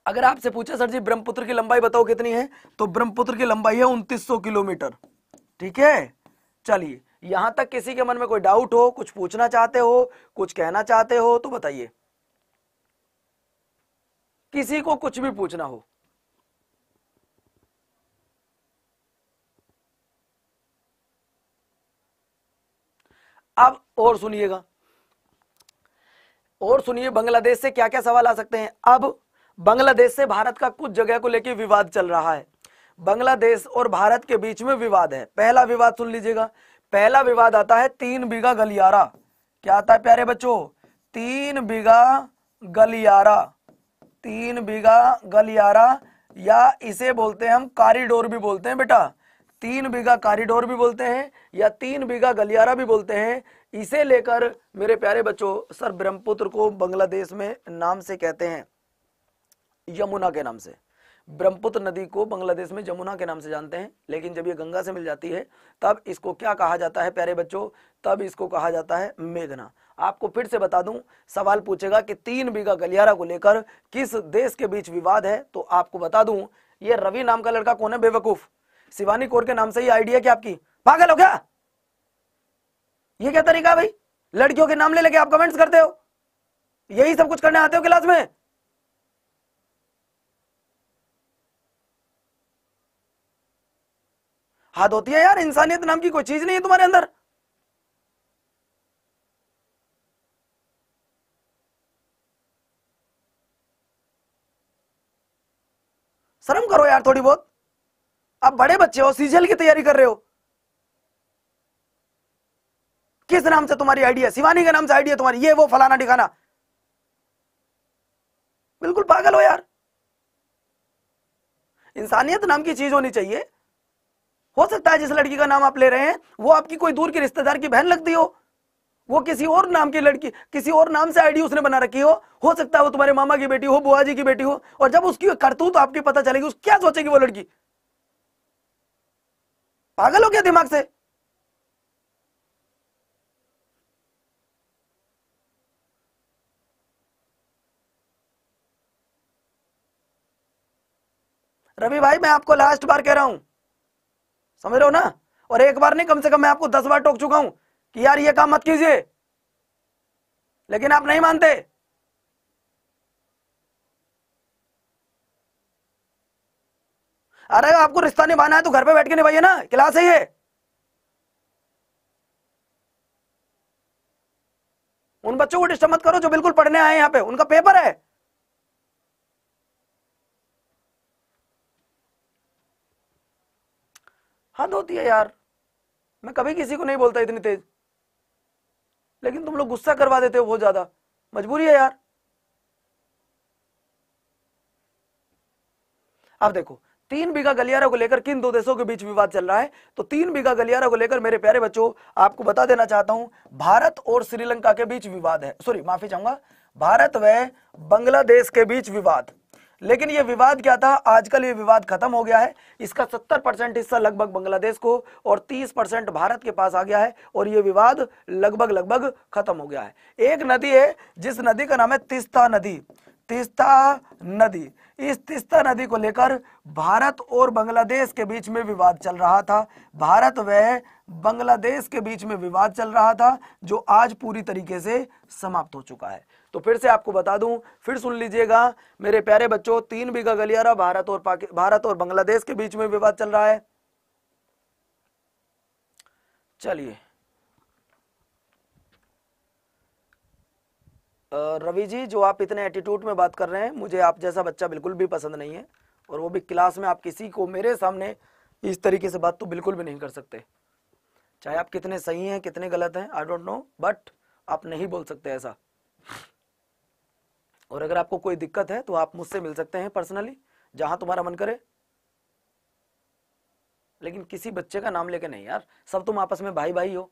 अगर आपसे पूछा सर जी ब्रह्मपुत्र की लंबाई बताओ कितनी है तो ब्रह्मपुत्र की लंबाई है सौ किलोमीटर ठीक है चलिए यहां तक किसी के मन में कोई डाउट हो कुछ पूछना चाहते हो कुछ कहना चाहते हो तो बताइए किसी को कुछ भी पूछना हो अब और सुनिएगा और सुनिए बांग्लादेश से क्या क्या सवाल आ सकते हैं अब बांग्लादेश से भारत का कुछ जगह को लेकर विवाद चल रहा है बांग्लादेश और भारत के बीच में विवाद है पहला विवाद सुन लीजिएगा पहला विवाद आता है तीन बीघा गलियारा क्या आता है प्यारे बच्चों तीन बीघा गलियारा तीन बीघा गलियारा या इसे बोलते हैं हम कॉरिडोर भी बोलते हैं बेटा तीन बीघा कॉरिडोर भी बोलते हैं या तीन बीघा गलियारा भी बोलते हैं इसे लेकर मेरे प्यारे बच्चों सर ब्रह्मपुत्र को बांग्लादेश में नाम से कहते हैं यमुना के नाम से ब्रह्मपुत्र नदी को बांग्लादेश में यमुना के नाम से जानते हैं लेकिन जब ये गंगा से मिल जाती है तब इसको क्या कहा जाता है प्यारे बच्चों तब इसको कहा जाता है मेघना आपको फिर से बता दूं सवाल पूछेगा कि तीन बीघा गलियारा को लेकर किस देश के बीच विवाद है तो आपको बता दूं ये रवि नाम का लड़का कौन है बेवकूफ शिवानी कोर के नाम से ही आइडिया क्या आपकी पागल हो क्या ये क्या तरीका भाई लड़कियों के नाम ले लेके आप कमेंट्स करते हो यही सब कुछ करने आते हो क्लास में हाथ होती है यार इंसानियत नाम की कोई चीज नहीं है तुम्हारे अंदर शर्म करो यार थोड़ी बहुत आप बड़े बच्चे हो सीजीएल की तैयारी कर रहे हो किस नाम से तुम्हारी आइडिया शिवानी के नाम से आइडिया तुम्हारी ये वो फलाना ठिकाना बिल्कुल पागल हो यार इंसानियत नाम की चीज होनी चाहिए हो सकता है जिस लड़की का नाम आप ले रहे हैं वो आपकी कोई दूर की रिश्तेदार की बहन लगती हो वो किसी और नाम की लड़की किसी और नाम से आईडी उसने बना रखी हो हो सकता है वो तुम्हारे मामा की बेटी हो बुआ जी की बेटी हो और जब उसकी करतूत तो आपकी पता चलेगी उस क्या सोचेगी वो लड़की पागल हो गया दिमाग से रवि भाई मैं आपको लास्ट बार कह रहा हूं समझ रहे हो ना और एक बार नहीं कम से कम मैं आपको दस बार टोक चुका हूं कि यार ये काम मत कीजिए लेकिन आप नहीं मानते अरे आपको रिश्ता निभाना है तो घर पे बैठ के निभाइए ना क्लास है ये उन बच्चों को डिस्टर्ब मत करो जो बिल्कुल पढ़ने आए यहां पे उनका पेपर है हद होती है यार मैं कभी किसी को नहीं बोलता इतनी तेज लेकिन तुम लोग गुस्सा करवा देते हो बहुत ज्यादा मजबूरी है यार अब देखो तीन बीघा गलियारा को लेकर किन दो देशों के बीच विवाद चल रहा है तो तीन बीघा गलियारा को लेकर मेरे प्यारे बच्चों आपको बता देना चाहता हूं भारत और श्रीलंका के बीच विवाद है सॉरी माफी चाहूंगा भारत व बांग्लादेश के बीच विवाद लेकिन ये विवाद क्या था आजकल ये विवाद खत्म हो गया है इसका 70 परसेंट हिस्सा लगभग बांग्लादेश को और 30 परसेंट भारत के पास आ गया है और ये विवाद लगभग लगभग खत्म हो गया है एक नदी है जिस नदी का नाम है तिस्ता नदी तिस्ता नदी इस तिस्ता नदी को लेकर भारत और बांग्लादेश के बीच में विवाद चल रहा था भारत व बांग्लादेश के बीच में विवाद चल रहा था जो आज पूरी तरीके से समाप्त हो चुका है तो फिर से आपको बता दूं फिर सुन लीजिएगा मेरे प्यारे बच्चों तीन बीघा गलियारा भारत और पाकि भारत और बांग्लादेश के बीच में विवाद चल रहा है चलिए रवि जी जो आप इतने एटीट्यूड में बात कर रहे हैं मुझे आप जैसा बच्चा बिल्कुल भी पसंद नहीं है और वो भी क्लास में आप किसी को मेरे सामने इस तरीके से बात तो बिल्कुल भी नहीं कर सकते चाहे आप कितने सही हैं कितने गलत हैं आई डोंट नो बट आप नहीं बोल सकते ऐसा और अगर आपको कोई दिक्कत है तो आप मुझसे मिल सकते हैं पर्सनली जहां तुम्हारा मन करे लेकिन किसी बच्चे का नाम लेके नहीं यार सब तुम आपस में भाई भाई हो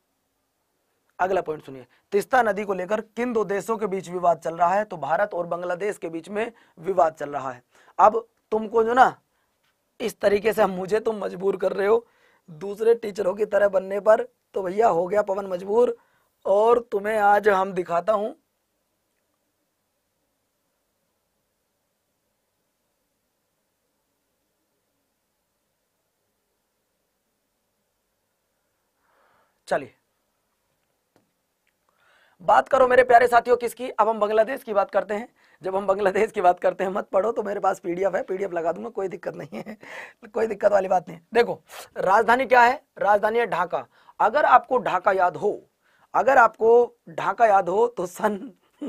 अगला पॉइंट सुनिए तिस्ता नदी को लेकर किन दो देशों के बीच विवाद चल रहा है तो भारत और बांग्लादेश के बीच में विवाद चल रहा है अब तुमको जो ना इस तरीके से मुझे तुम मजबूर कर रहे हो दूसरे टीचरों की तरह बनने पर तो भैया हो गया पवन मजबूर और तुम्हें आज हम दिखाता हूं चलिए बात करो मेरे प्यारे साथियों किसकी अब हम बांग्लादेश की बात करते हैं जब हम बांग्लादेश की बात करते हैं मत पढ़ो तो मेरे पास पीडीएफ है पीडीएफ लगा दूंगा कोई दिक्कत नहीं है कोई दिक्कत वाली बात नहीं देखो राजधानी क्या है राजधानी है ढाका अगर आपको ढाका याद हो अगर आपको ढाका याद हो तो सन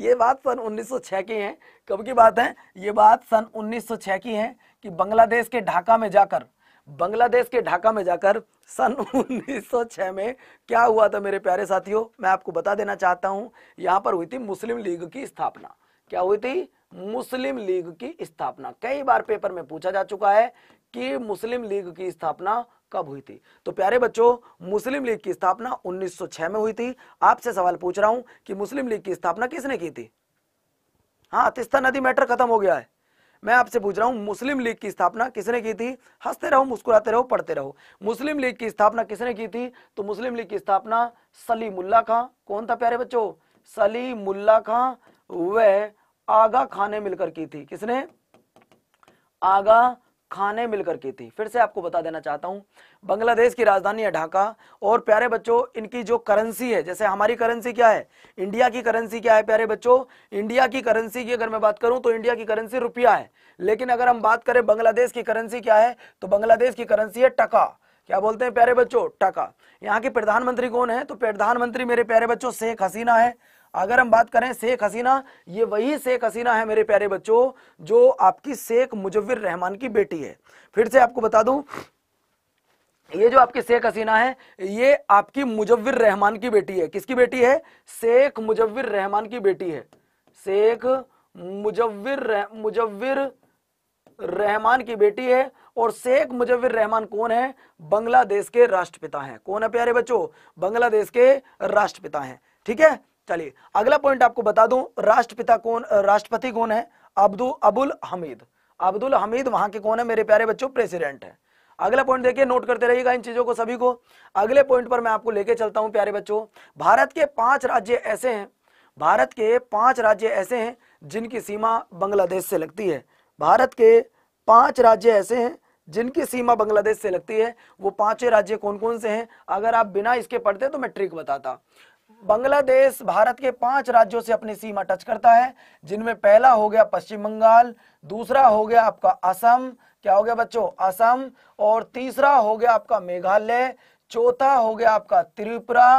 ये बात सन 1906 की है कब की बात है ये बात सन 1906 की है कि बांग्लादेश के ढाका में जाकर बांग्लादेश के ढाका में जाकर सन 1906 में क्या हुआ था मेरे प्यारे साथियों मैं आपको बता देना चाहता हूं यहां पर हुई थी मुस्लिम लीग की स्थापना क्या हुई थी मुस्लिम लीग की स्थापना कई बार पेपर में पूछा जा चुका है कि मुस्लिम लीग की स्थापना कब हुई थी तो प्यारे बच्चों मुस्लिम लीग की स्थापना 1906 में हुई थी आपसे सवाल पूछ रहा हूं कि मुस्लिम लीग की स्थापना किसने की थी हाँ तिस्ता नदी मैटर खत्म हो गया है मैं आपसे पूछ रहा हूँ मुस्लिम लीग की स्थापना किसने की थी हंसते रहो मुस्कुराते रहो पढ़ते रहो मुस्लिम लीग की स्थापना किसने की थी तो मुस्लिम लीग की स्थापना सलीमुल्ला खां कौन था प्यारे बच्चों सलीमुल्ला खां वह आगा खान ने मिलकर की थी किसने आगा खाने मिलकर की थी फिर से आपको बता देना चाहता हूँ बांग्लादेश की राजधानी है ढाका और प्यारे बच्चों इनकी जो करेंसी है जैसे हमारी करेंसी क्या है इंडिया की करेंसी क्या है प्यारे बच्चों इंडिया की करेंसी की अगर मैं बात करूं तो इंडिया की करेंसी रुपया है लेकिन अगर हम बात करें बांग्लादेश की करेंसी क्या है तो बांग्लादेश की करेंसी है टका क्या बोलते हैं प्यारे बच्चों टका यहाँ के प्रधानमंत्री कौन है तो प्रधानमंत्री मेरे प्यारे बच्चों शेख हसीना है अगर हम बात करें शेख हसीना ये वही शेख हसीना है मेरे प्यारे बच्चों जो आपकी शेख मुजविर रहमान की बेटी है फिर से आपको बता दू ये जो आपकी शेख हसीना है ये आपकी मुजविर रहमान की बेटी है किसकी बेटी है शेख मुजविर रहमान की बेटी है शेख मुजविर रह, मुजविर रहमान की बेटी है और शेख मुजविर रहमान कौन है बांग्लादेश के राष्ट्रपिता हैं कौन है प्यारे बच्चों बांग्लादेश के राष्ट्रपिता हैं ठीक है चलिए अगला पॉइंट आपको बता दूं राष्ट्रपिता कौन राष्ट्रपति कौन है अब्दु अबुल हमीद अब्दुल हमीद वहां के कौन है मेरे प्यारे बच्चों प्रेसिडेंट है अगला पॉइंट देखिए नोट करते रहिएगा इन चीजों को सभी को अगले पॉइंट पर मैं आपको लेके चलता हूं प्यारे बच्चों भारत के पांच राज्य ऐसे हैं भारत के पांच राज्य ऐसे हैं जिनकी सीमा बांग्लादेश से लगती है भारत के पांच राज्य ऐसे हैं जिनकी सीमा बांग्लादेश से लगती है वो पांचों राज्य कौन कौन से हैं अगर आप बिना इसके पढ़ते तो मैं ट्रिक बताता बांग्लादेश भारत के पांच राज्यों से अपनी सीमा टच करता है जिनमें पहला हो गया पश्चिम बंगाल दूसरा हो गया आपका असम क्या हो गया बच्चों असम और तीसरा हो गया आपका मेघालय चौथा हो गया आपका त्रिपुरा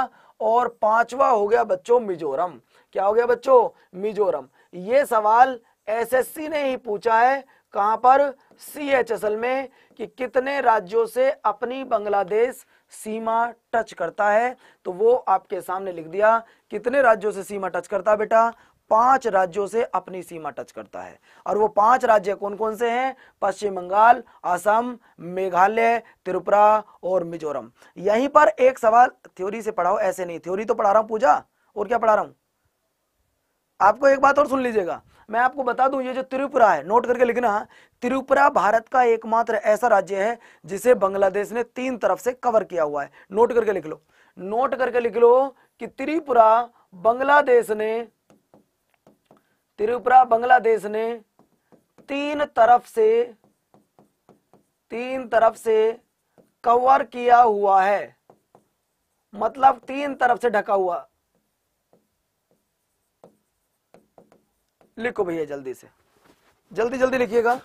और पांचवा हो गया बच्चों मिजोरम क्या हो गया बच्चों मिजोरम ये सवाल एसएससी ने ही पूछा है कहां पर सीएचएसएल में कि कितने राज्यों से अपनी बांग्लादेश सीमा टच करता है तो वो आपके सामने लिख दिया कितने राज्यों से सीमा टच करता है बेटा पांच राज्यों से अपनी सीमा टच करता है और वो पांच राज्य कौन कौन से हैं पश्चिम बंगाल असम मेघालय त्रिपुरा और मिजोरम यहीं पर एक सवाल थ्योरी से पढ़ाओ ऐसे नहीं थ्योरी तो पढ़ा रहा हूं पूजा और क्या पढ़ा रहा हूं आपको एक बात और सुन लीजिएगा मैं आपको बता दूं ये जो त्रिपुरा है नोट करके लिखना त्रिपुरा भारत का एकमात्र ऐसा राज्य है जिसे बांग्लादेश ने तीन तरफ से कवर किया हुआ है नोट करके लिख लो नोट करके लिख लो कि त्रिपुरा बांग्लादेश ने त्रिपुरा बांग्लादेश ने तीन तरफ से तीन तरफ से कवर किया हुआ है मतलब तीन तरफ से ढका हुआ लिखो भैया जल्दी से जल्दी जल्दी लिखिएगा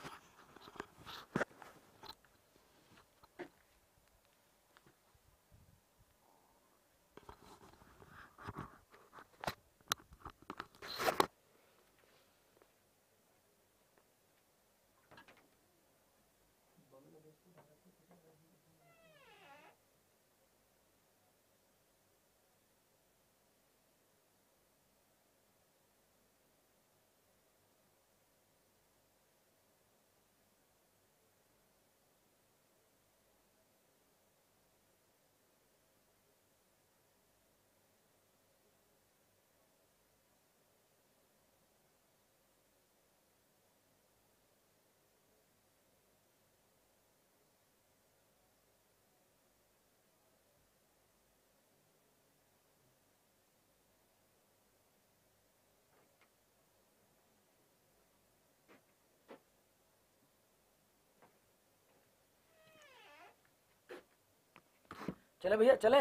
चले भैया चले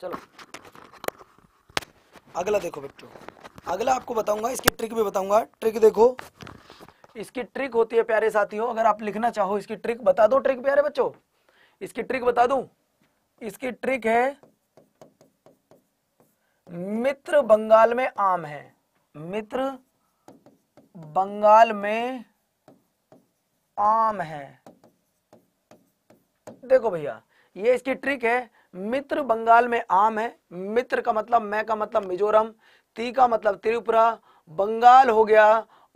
चलो अगला देखो बच्चों अगला आपको बताऊंगा इसकी ट्रिक भी बताऊंगा ट्रिक देखो इसकी ट्रिक होती है प्यारे साथियों अगर आप लिखना चाहो इसकी ट्रिक बता दो ट्रिक प्यारे बच्चों इसकी ट्रिक बता दूं इसकी ट्रिक है मित्र बंगाल में आम है मित्र बंगाल में आम है देखो भैया ये इसकी ट्रिक है मित्र बंगाल में आम है मित्र का मतलब मैं का मतलब मिजोरम ती का मतलब त्रिपुरा बंगाल हो गया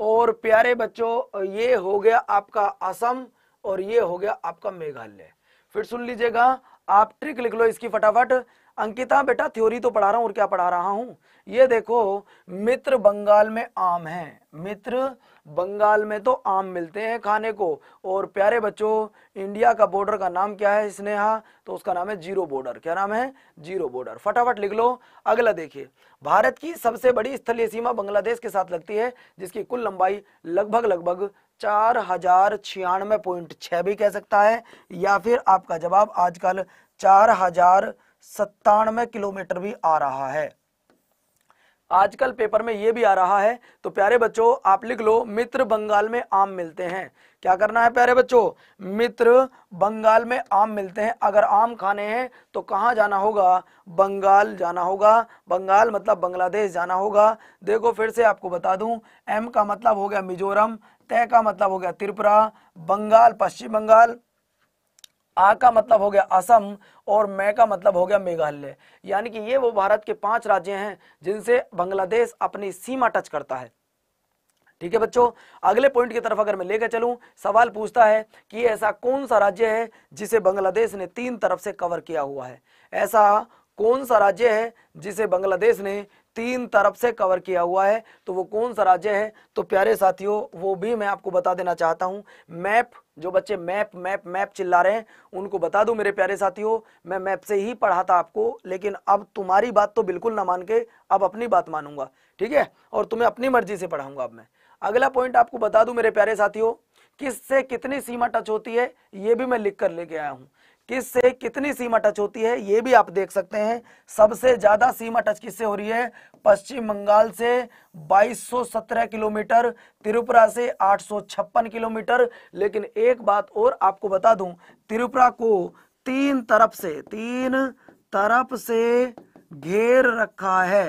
और प्यारे बच्चों ये हो गया आपका असम और ये हो गया आपका मेघालय फिर सुन लीजिएगा आप ट्रिक लिख लो इसकी फटाफट अंकिता बेटा थ्योरी तो पढ़ा रहा हूं और क्या पढ़ा रहा हूं ये देखो मित्र बंगाल में आम है मित्र बंगाल में तो आम मिलते हैं खाने को और प्यारे बच्चों इंडिया का बॉर्डर का नाम क्या है स्नेहा तो उसका नाम है जीरो बॉर्डर क्या नाम है जीरो बॉर्डर फटाफट लिख लो अगला देखिए भारत की सबसे बड़ी स्थलीय सीमा बांग्लादेश के साथ लगती है जिसकी कुल लंबाई लगभग लगभग चार हजार छियानवे पॉइंट छह भी कह सकता है या फिर आपका जवाब आजकल चार हजार सत्तानवे किलोमीटर भी आ रहा है आजकल पेपर में यह भी आ रहा है तो प्यारे बच्चों आप लिख लो मित्र बंगाल में आम मिलते हैं क्या करना है प्यारे बच्चों मित्र बंगाल में आम मिलते हैं अगर आम खाने हैं तो कहाँ जाना होगा बंगाल जाना होगा बंगाल मतलब बांग्लादेश जाना होगा देखो फिर से आपको बता दूं एम का मतलब हो गया मिजोरम तय का मतलब हो गया त्रिपुरा बंगाल पश्चिम बंगाल आ का मतलब हो गया असम और मै का मतलब हो गया मेघालय यानी कि ये वो भारत के पांच राज्य हैं जिनसे बांग्लादेश अपनी सीमा टच करता है ठीक है बच्चों अगले पॉइंट की तरफ अगर मैं लेकर चलूं सवाल पूछता है कि ऐसा कौन सा राज्य है जिसे बांग्लादेश ने तीन तरफ से कवर किया हुआ है ऐसा कौन सा राज्य है जिसे बांग्लादेश ने तीन तरफ से कवर किया हुआ है तो वो कौन सा राज्य है तो प्यारे साथियों वो भी मैं आपको बता देना चाहता हूं मैप जो बच्चे मैप मैप मैप चिल्ला रहे हैं उनको बता दूं मेरे प्यारे साथियों मैं मैप से ही पढ़ा था आपको लेकिन अब तुम्हारी बात तो बिल्कुल ना मान के अब अपनी बात मानूंगा ठीक है और तुम्हें अपनी मर्जी से पढ़ाऊंगा अब मैं अगला पॉइंट आपको बता दूं मेरे प्यारे साथियों किससे कितनी सीमा टच होती है ये भी मैं लिख कर लेके आया हूँ किस से कितनी सीमा टच होती है ये भी आप देख सकते हैं सबसे ज्यादा सीमा टच किससे हो रही है पश्चिम बंगाल से 2217 किलोमीटर त्रिपुरा से 856 किलोमीटर लेकिन एक बात और आपको बता दूं त्रिपुरा को तीन तरफ से तीन तरफ से घेर रखा है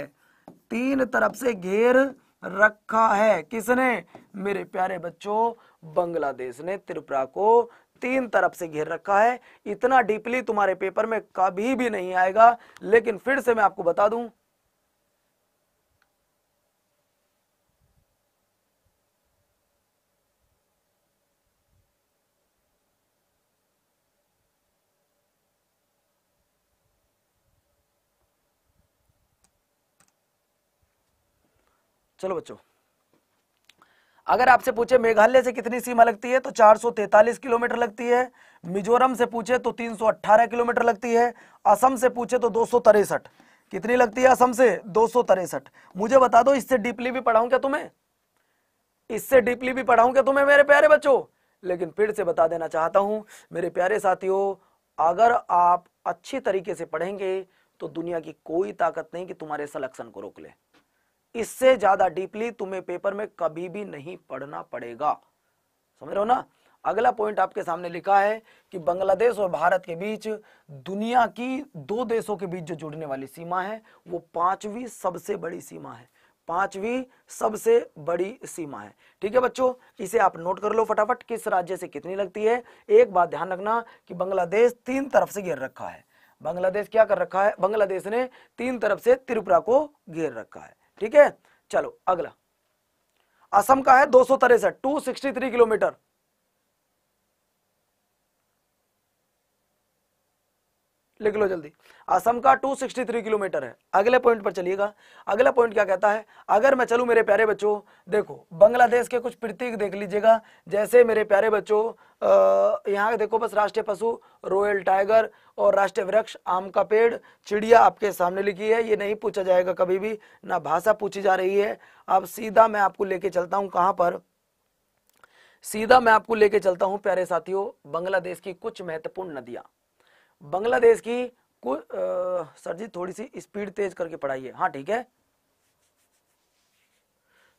तीन तरफ से घेर रखा है किसने मेरे प्यारे बच्चों बांग्लादेश ने त्रिपुरा को तीन तरफ से घेर रखा है इतना डीपली तुम्हारे पेपर में कभी भी नहीं आएगा लेकिन फिर से मैं आपको बता दूं चलो बच्चों अगर आपसे पूछे मेघालय से कितनी सीमा लगती है तो 443 किलोमीटर लगती है मिजोरम से पूछे तो 318 किलोमीटर लगती है असम से पूछे तो दो कितनी लगती है असम से दो मुझे बता दो इससे डीपली भी पढ़ाऊं क्या तुम्हें इससे डीपली भी पढ़ाऊं क्या तुम्हें मेरे प्यारे बच्चों लेकिन फिर से बता देना चाहता हूं मेरे प्यारे साथियों अगर आप अच्छी तरीके से पढ़ेंगे तो दुनिया की कोई ताकत नहीं कि तुम्हारे सलेक्शन को रोक ले इससे ज्यादा डीपली तुम्हें पेपर में कभी भी नहीं पढ़ना पड़ेगा समझ रहे हो ना अगला पॉइंट आपके सामने लिखा है कि बांग्लादेश और भारत के बीच दुनिया की दो देशों के बीच जो जुड़ने वाली सीमा है वो पांचवी सबसे बड़ी सीमा है पांचवी सबसे बड़ी सीमा है ठीक है बच्चों इसे आप नोट कर लो फटाफट किस राज्य से कितनी लगती है एक बात ध्यान रखना कि बांग्लादेश तीन तरफ से घेर रखा है बांग्लादेश क्या कर रखा है बांग्लादेश ने तीन तरफ से त्रिपुरा को घेर रखा है ठीक है चलो अगला असम का है दो सौ तिरसठ टू सिक्सटी थ्री किलोमीटर लिख लो जल्दी असम का 263 किलोमीटर है अगले पॉइंट पर चलिएगा अगला पॉइंट क्या कहता है अगर मैं चलूँ मेरे प्यारे बच्चों देखो बांग्लादेश के कुछ प्रतीक देख लीजिएगा जैसे मेरे प्यारे बच्चों यहाँ देखो बस राष्ट्रीय पशु रॉयल टाइगर और राष्ट्रीय वृक्ष आम का पेड़ चिड़िया आपके सामने लिखी है ये नहीं पूछा जाएगा कभी भी ना भाषा पूछी जा रही है अब सीधा मैं आपको लेके चलता हूँ कहाँ पर सीधा मैं आपको लेके चलता हूँ प्यारे साथियों बांग्लादेश की कुछ महत्वपूर्ण नदियाँ बांग्लादेश की सर जी थोड़ी सी स्पीड तेज करके पढ़ाइए हाँ ठीक है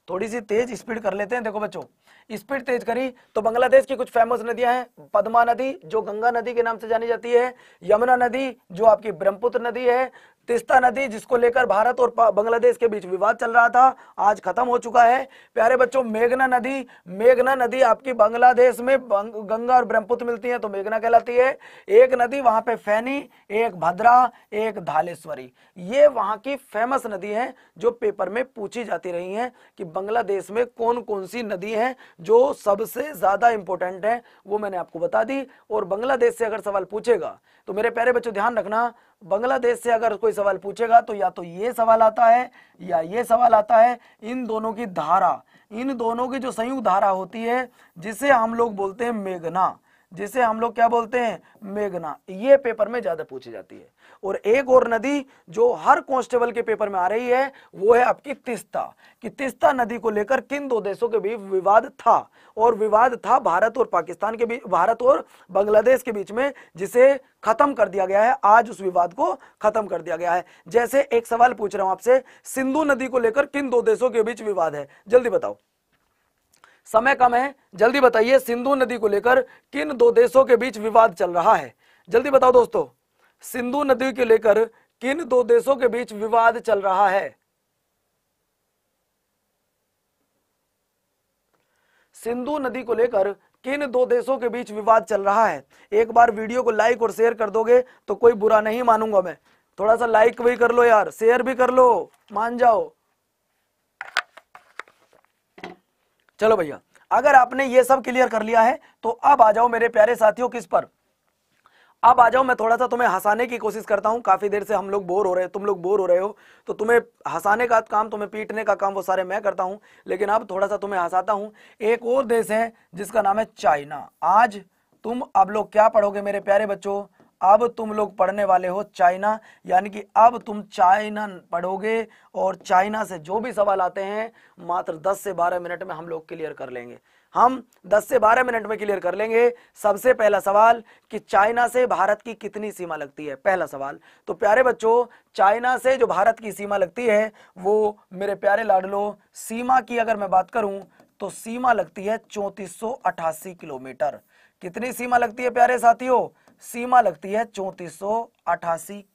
थोड़ी सी तेज स्पीड कर लेते हैं देखो बच्चों स्पीड तेज करी तो बांग्लादेश की कुछ फेमस नदियां हैं पद्मा नदी जो गंगा नदी के नाम से जानी जाती है यमुना नदी जो आपकी ब्रह्मपुत्र नदी है तिस्ता नदी जिसको लेकर भारत और बांग्लादेश के बीच विवाद चल रहा था आज खत्म हो चुका है प्यारे बच्चों मेघना नदी मेघना नदी आपकी बांग्लादेश में गंगा और ब्रह्मपुत्र मिलती है तो मेघना कहलाती है एक नदी वहां पे फैनी एक भद्रा एक धालेश्वरी ये वहां की फेमस नदी है जो पेपर में पूछी जाती रही है कि बांग्लादेश में कौन कौन सी नदी है जो सबसे ज्यादा इंपॉर्टेंट है वो मैंने आपको बता दी और बांग्लादेश से अगर सवाल पूछेगा तो मेरे प्यारे बच्चों ध्यान रखना बांग्लादेश से अगर कोई सवाल पूछेगा तो या तो ये सवाल आता है या ये सवाल आता है इन दोनों की धारा इन दोनों की जो संयुक्त धारा होती है जिसे हम लोग बोलते हैं मेघना जिसे हम लोग क्या बोलते हैं मेघना ये पेपर में ज्यादा पूछी जाती है और एक और नदी जो हर कॉन्स्टेबल के पेपर में आ रही है वो है आपकी तिस्ता कि तिस्ता नदी को लेकर किन दो देशों के बीच विवाद था और विवाद था भारत और पाकिस्तान के बीच भारत और बांग्लादेश के बीच में जिसे खत्म कर दिया गया है आज उस विवाद को खत्म कर दिया गया है जैसे एक सवाल पूछ रहा हूं आपसे सिंधु नदी को लेकर किन दो देशों के बीच विवाद है जल्दी बताओ समय कम है जल्दी बताइए सिंधु नदी को लेकर किन दो देशों के बीच विवाद चल रहा है जल्दी बताओ दोस्तों सिंधु नदी को लेकर किन दो देशों के बीच विवाद चल रहा है सिंधु नदी को लेकर किन दो देशों के बीच विवाद चल रहा है एक बार वीडियो को लाइक और शेयर कर दोगे तो कोई बुरा नहीं मानूंगा मैं थोड़ा सा लाइक भी कर लो यार शेयर भी कर लो मान जाओ चलो भैया अगर आपने ये सब क्लियर कर लिया है तो अब आ जाओ मेरे प्यारे साथियों किस पर अब आ जाओ मैं थोड़ा सा तुम्हें हंसाने की कोशिश करता हूँ काफी देर से हम लोग बोर हो रहे तुम लोग बोर हो रहे हो तो तुम्हें हंसाने का काम तुम्हें पीटने का काम वो सारे मैं करता हूँ लेकिन अब थोड़ा सा तुम्हें हंसाता हूँ एक और देश है जिसका नाम है चाइना आज तुम अब लोग क्या पढ़ोगे मेरे प्यारे बच्चों अब तुम लोग पढ़ने वाले हो चाइना यानी कि अब तुम चाइना पढ़ोगे और चाइना से जो भी सवाल आते हैं मात्र 10 से 12 मिनट में हम लोग क्लियर कर लेंगे हम 10 से 12 मिनट में क्लियर कर लेंगे सबसे पहला सवाल कि चाइना से भारत की कितनी सीमा लगती है पहला सवाल तो प्यारे बच्चों चाइना से जो भारत की सीमा लगती है वो मेरे प्यारे लाडलो सीमा की अगर मैं बात करूं तो सीमा लगती है चौंतीस किलोमीटर कितनी सीमा लगती है प्यारे साथियों सीमा लगती है चौंतीस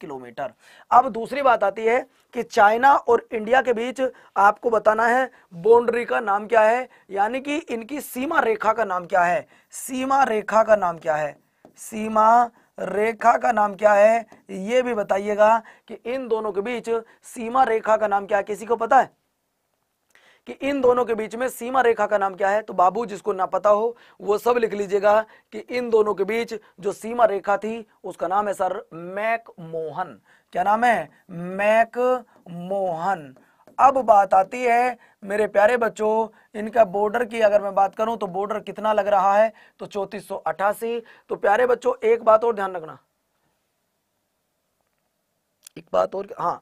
किलोमीटर अब दूसरी बात आती है कि चाइना और इंडिया के बीच आपको बताना है बाउंड्री का नाम क्या है यानी कि इनकी सीमा रेखा का नाम क्या है सीमा रेखा का नाम क्या है सीमा रेखा का नाम क्या है ये भी बताइएगा कि इन दोनों के बीच सीमा रेखा का नाम क्या है किसी को पता है कि इन दोनों के बीच में सीमा रेखा का नाम क्या है तो बाबू जिसको ना पता हो वो सब लिख लीजिएगा कि इन दोनों के बीच जो सीमा रेखा थी उसका नाम है सर मैक मोहन क्या नाम है मैक मोहन अब बात आती है मेरे प्यारे बच्चों इनका बॉर्डर की अगर मैं बात करूं तो बॉर्डर कितना लग रहा है तो चौतीस तो प्यारे बच्चों एक बात और ध्यान रखना एक बात और हाँ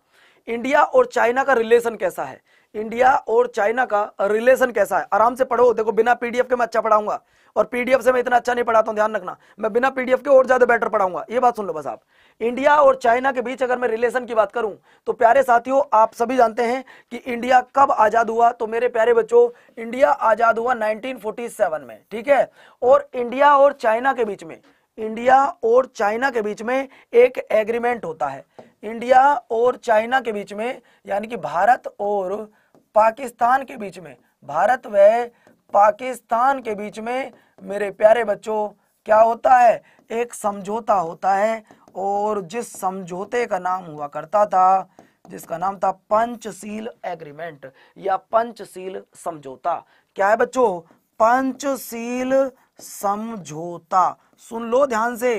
इंडिया और चाइना का रिलेशन कैसा है इंडिया और चाइना का रिलेशन कैसा है आराम से पढ़ो देखो बिना पीडीएफ के मैं अच्छा पढ़ाऊंगा और पीडीएफ से मैं इतना अच्छा नहीं पढ़ाता हूं ध्यान रखना मैं बिना पीडीएफ के और ज्यादा बेटर पढ़ाऊंगा ये बात सुन लो बस आप इंडिया और चाइना के बीच अगर मैं रिलेशन की बात करूं तो प्यारे साथियों आप सभी जानते हैं कि इंडिया कब आजाद हुआ तो मेरे प्यारे बच्चों इंडिया आजाद हुआ 1947 में ठीक है और इंडिया और चाइना के बीच में इंडिया और चाइना के बीच में एक एग्रीमेंट होता है इंडिया और चाइना के बीच में यानी कि भारत और पाकिस्तान के बीच में भारत व पाकिस्तान के बीच में मेरे प्यारे बच्चों क्या होता है एक समझौता होता है और जिस समझौते का नाम हुआ करता था जिसका नाम था पंचशील एग्रीमेंट या पंचशील समझौता क्या है बच्चों पंचशील समझौता सुन लो ध्यान से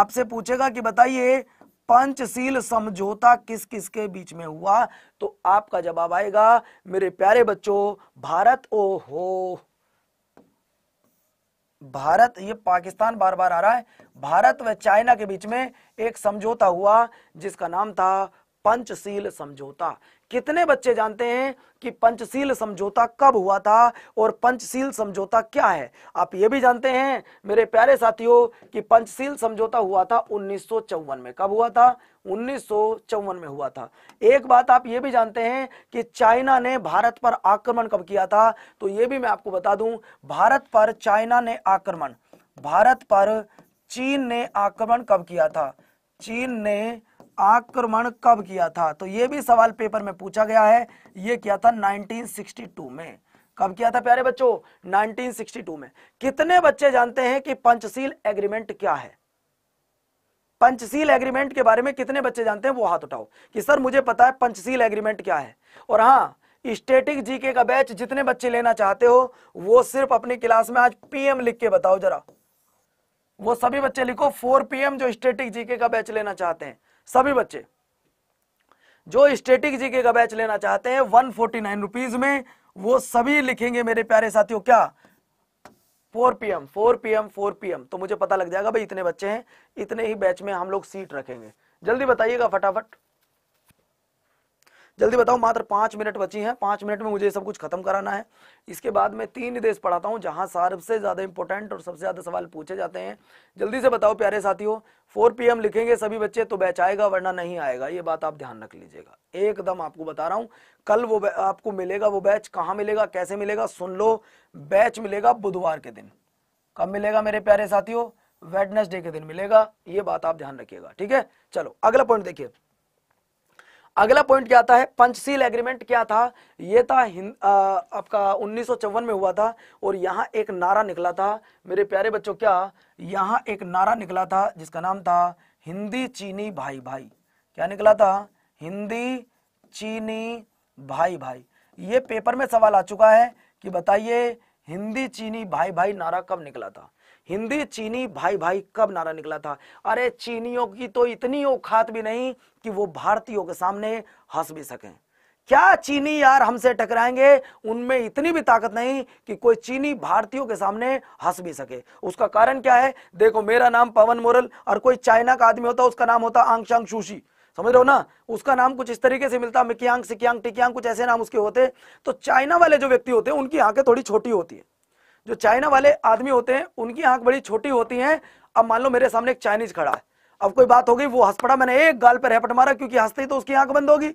आपसे पूछेगा कि बताइए पंचशील समझौता किस किस के बीच में हुआ तो आपका जवाब आएगा मेरे प्यारे बच्चों भारत ओ हो भारत ये पाकिस्तान बार बार आ रहा है भारत व चाइना के बीच में एक समझौता हुआ जिसका नाम था पंचशील समझौता कितने बच्चे जानते हैं कि पंचशील समझौता कब हुआ था और पंचशील समझौता क्या है आप ये भी जानते हैं मेरे प्यारे साथियों कि पंचशील समझौता हुआ था उन्नीस में कब हुआ था उन्नीस में हुआ था एक बात आप ये भी जानते हैं कि चाइना ने भारत पर आक्रमण कब किया था तो ये भी मैं आपको बता दूं भारत पर चाइना ने आक्रमण भारत पर चीन ने आक्रमण कब किया था चीन ने आक्रमण कब किया था तो यह भी सवाल पेपर में पूछा गया है यह किया था 1962 में कब किया था प्यारे बच्चों 1962 में कितने बच्चे जानते हैं कि पंचशील एग्रीमेंट क्या है पंचशील एग्रीमेंट के बारे में कितने बच्चे जानते हैं वो हाथ उठाओ कि सर मुझे पता है पंचशील एग्रीमेंट क्या है और हाँ स्टेटिक जीके का बैच जितने बच्चे लेना चाहते हो वो सिर्फ अपनी क्लास में आज पीएम लिख के बताओ जरा वो सभी बच्चे लिखो फोर पीएम जो स्टेटिक जीके का बैच लेना चाहते हैं सभी बच्चे जो स्टेटिक जीके का बैच लेना चाहते हैं वन फोर्टी नाइन रुपीज में वो सभी लिखेंगे मेरे प्यारे साथियों क्या four P M four P M four P M तो मुझे पता लग जाएगा भाई इतने बच्चे हैं इतने ही बैच में हम लोग सीट रखेंगे जल्दी बताइएगा फटाफट जल्दी बताओ मात्र पांच मिनट बची हैं पांच मिनट में मुझे सब कुछ खत्म कराना है इसके बाद मैं तीन देश पढ़ाता हूं जहां सबसे ज़्यादा इंपॉर्टेंट और सबसे ज़्यादा सवाल पूछे जाते हैं जल्दी से बताओ प्यारे साथियों फोर पीएम लिखेंगे सभी बच्चे तो बैच आएगा वरना नहीं आएगा ये बात आप ध्यान रख लीजिएगा एकदम आपको बता रहा हूँ कल वो आपको मिलेगा वो बैच कहाँ मिलेगा कैसे मिलेगा सुन लो बैच मिलेगा बुधवार के दिन कब मिलेगा मेरे प्यारे साथियों वेडनेसडे के दिन मिलेगा ये बात आप ध्यान रखिएगा ठीक है चलो अगला पॉइंट देखिए अगला पॉइंट क्या आता है पंचशील एग्रीमेंट क्या था ये था आपका उन्नीस में हुआ था और यहाँ एक नारा निकला था मेरे प्यारे बच्चों क्या यहाँ एक नारा निकला था जिसका नाम था हिंदी चीनी भाई भाई क्या निकला था हिंदी चीनी भाई भाई ये पेपर में सवाल आ चुका है कि बताइए हिंदी चीनी भाई भाई नारा कब निकला था हिंदी चीनी भाई भाई कब नारा निकला था अरे चीनियों की तो इतनी औखात भी नहीं कि वो भारतीयों के सामने हंस भी सकें क्या चीनी यार हमसे टकराएंगे उनमें इतनी भी ताकत नहीं कि कोई चीनी भारतीयों के सामने हंस भी सके उसका कारण क्या है देखो मेरा नाम पवन मोरल और कोई चाइना का आदमी होता उसका नाम होता आंगशांग शूशी समझ रहे हो ना उसका नाम कुछ इस तरीके से मिलता मिकियांग सिकियांग टिकियांग कुछ ऐसे नाम उसके होते तो चाइना वाले जो व्यक्ति होते हैं उनकी आंखें थोड़ी छोटी होती है जो चाइना वाले आदमी होते हैं उनकी आंख बड़ी छोटी होती है अब मान लो मेरे सामने एक चाइनीज खड़ा है अब कोई बात हो गई वो हंस पड़ा मैंने एक गाल पर रेपट मारा क्योंकि हंसते ही तो उसकी आंख बंद होगी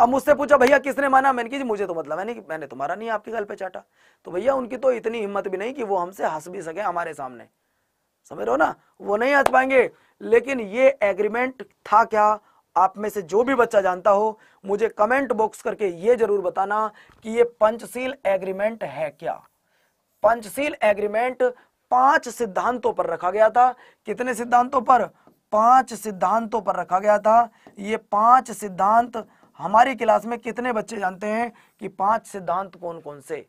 अब मुझसे पूछा भैया किसने माना मैंने कि मुझे तो मतलब है नहीं मैंने तुम्हारा नहीं आपकी गाल पे चाटा तो भैया उनकी तो इतनी हिम्मत भी नहीं कि वो हमसे हंस भी सके हमारे सामने समझ रहे हो ना वो नहीं हंस पाएंगे लेकिन ये एग्रीमेंट था क्या आप में से जो भी बच्चा जानता हो मुझे कमेंट बॉक्स करके ये जरूर बताना कि ये पंचशील एग्रीमेंट है क्या पंचशील एग्रीमेंट पांच सिद्धांतों पर रखा गया था कितने सिद्धांतों पर पांच सिद्धांतों पर रखा गया था ये पांच सिद्धांत हमारी क्लास में कितने बच्चे जानते हैं कि पांच सिद्धांत कौन कौन से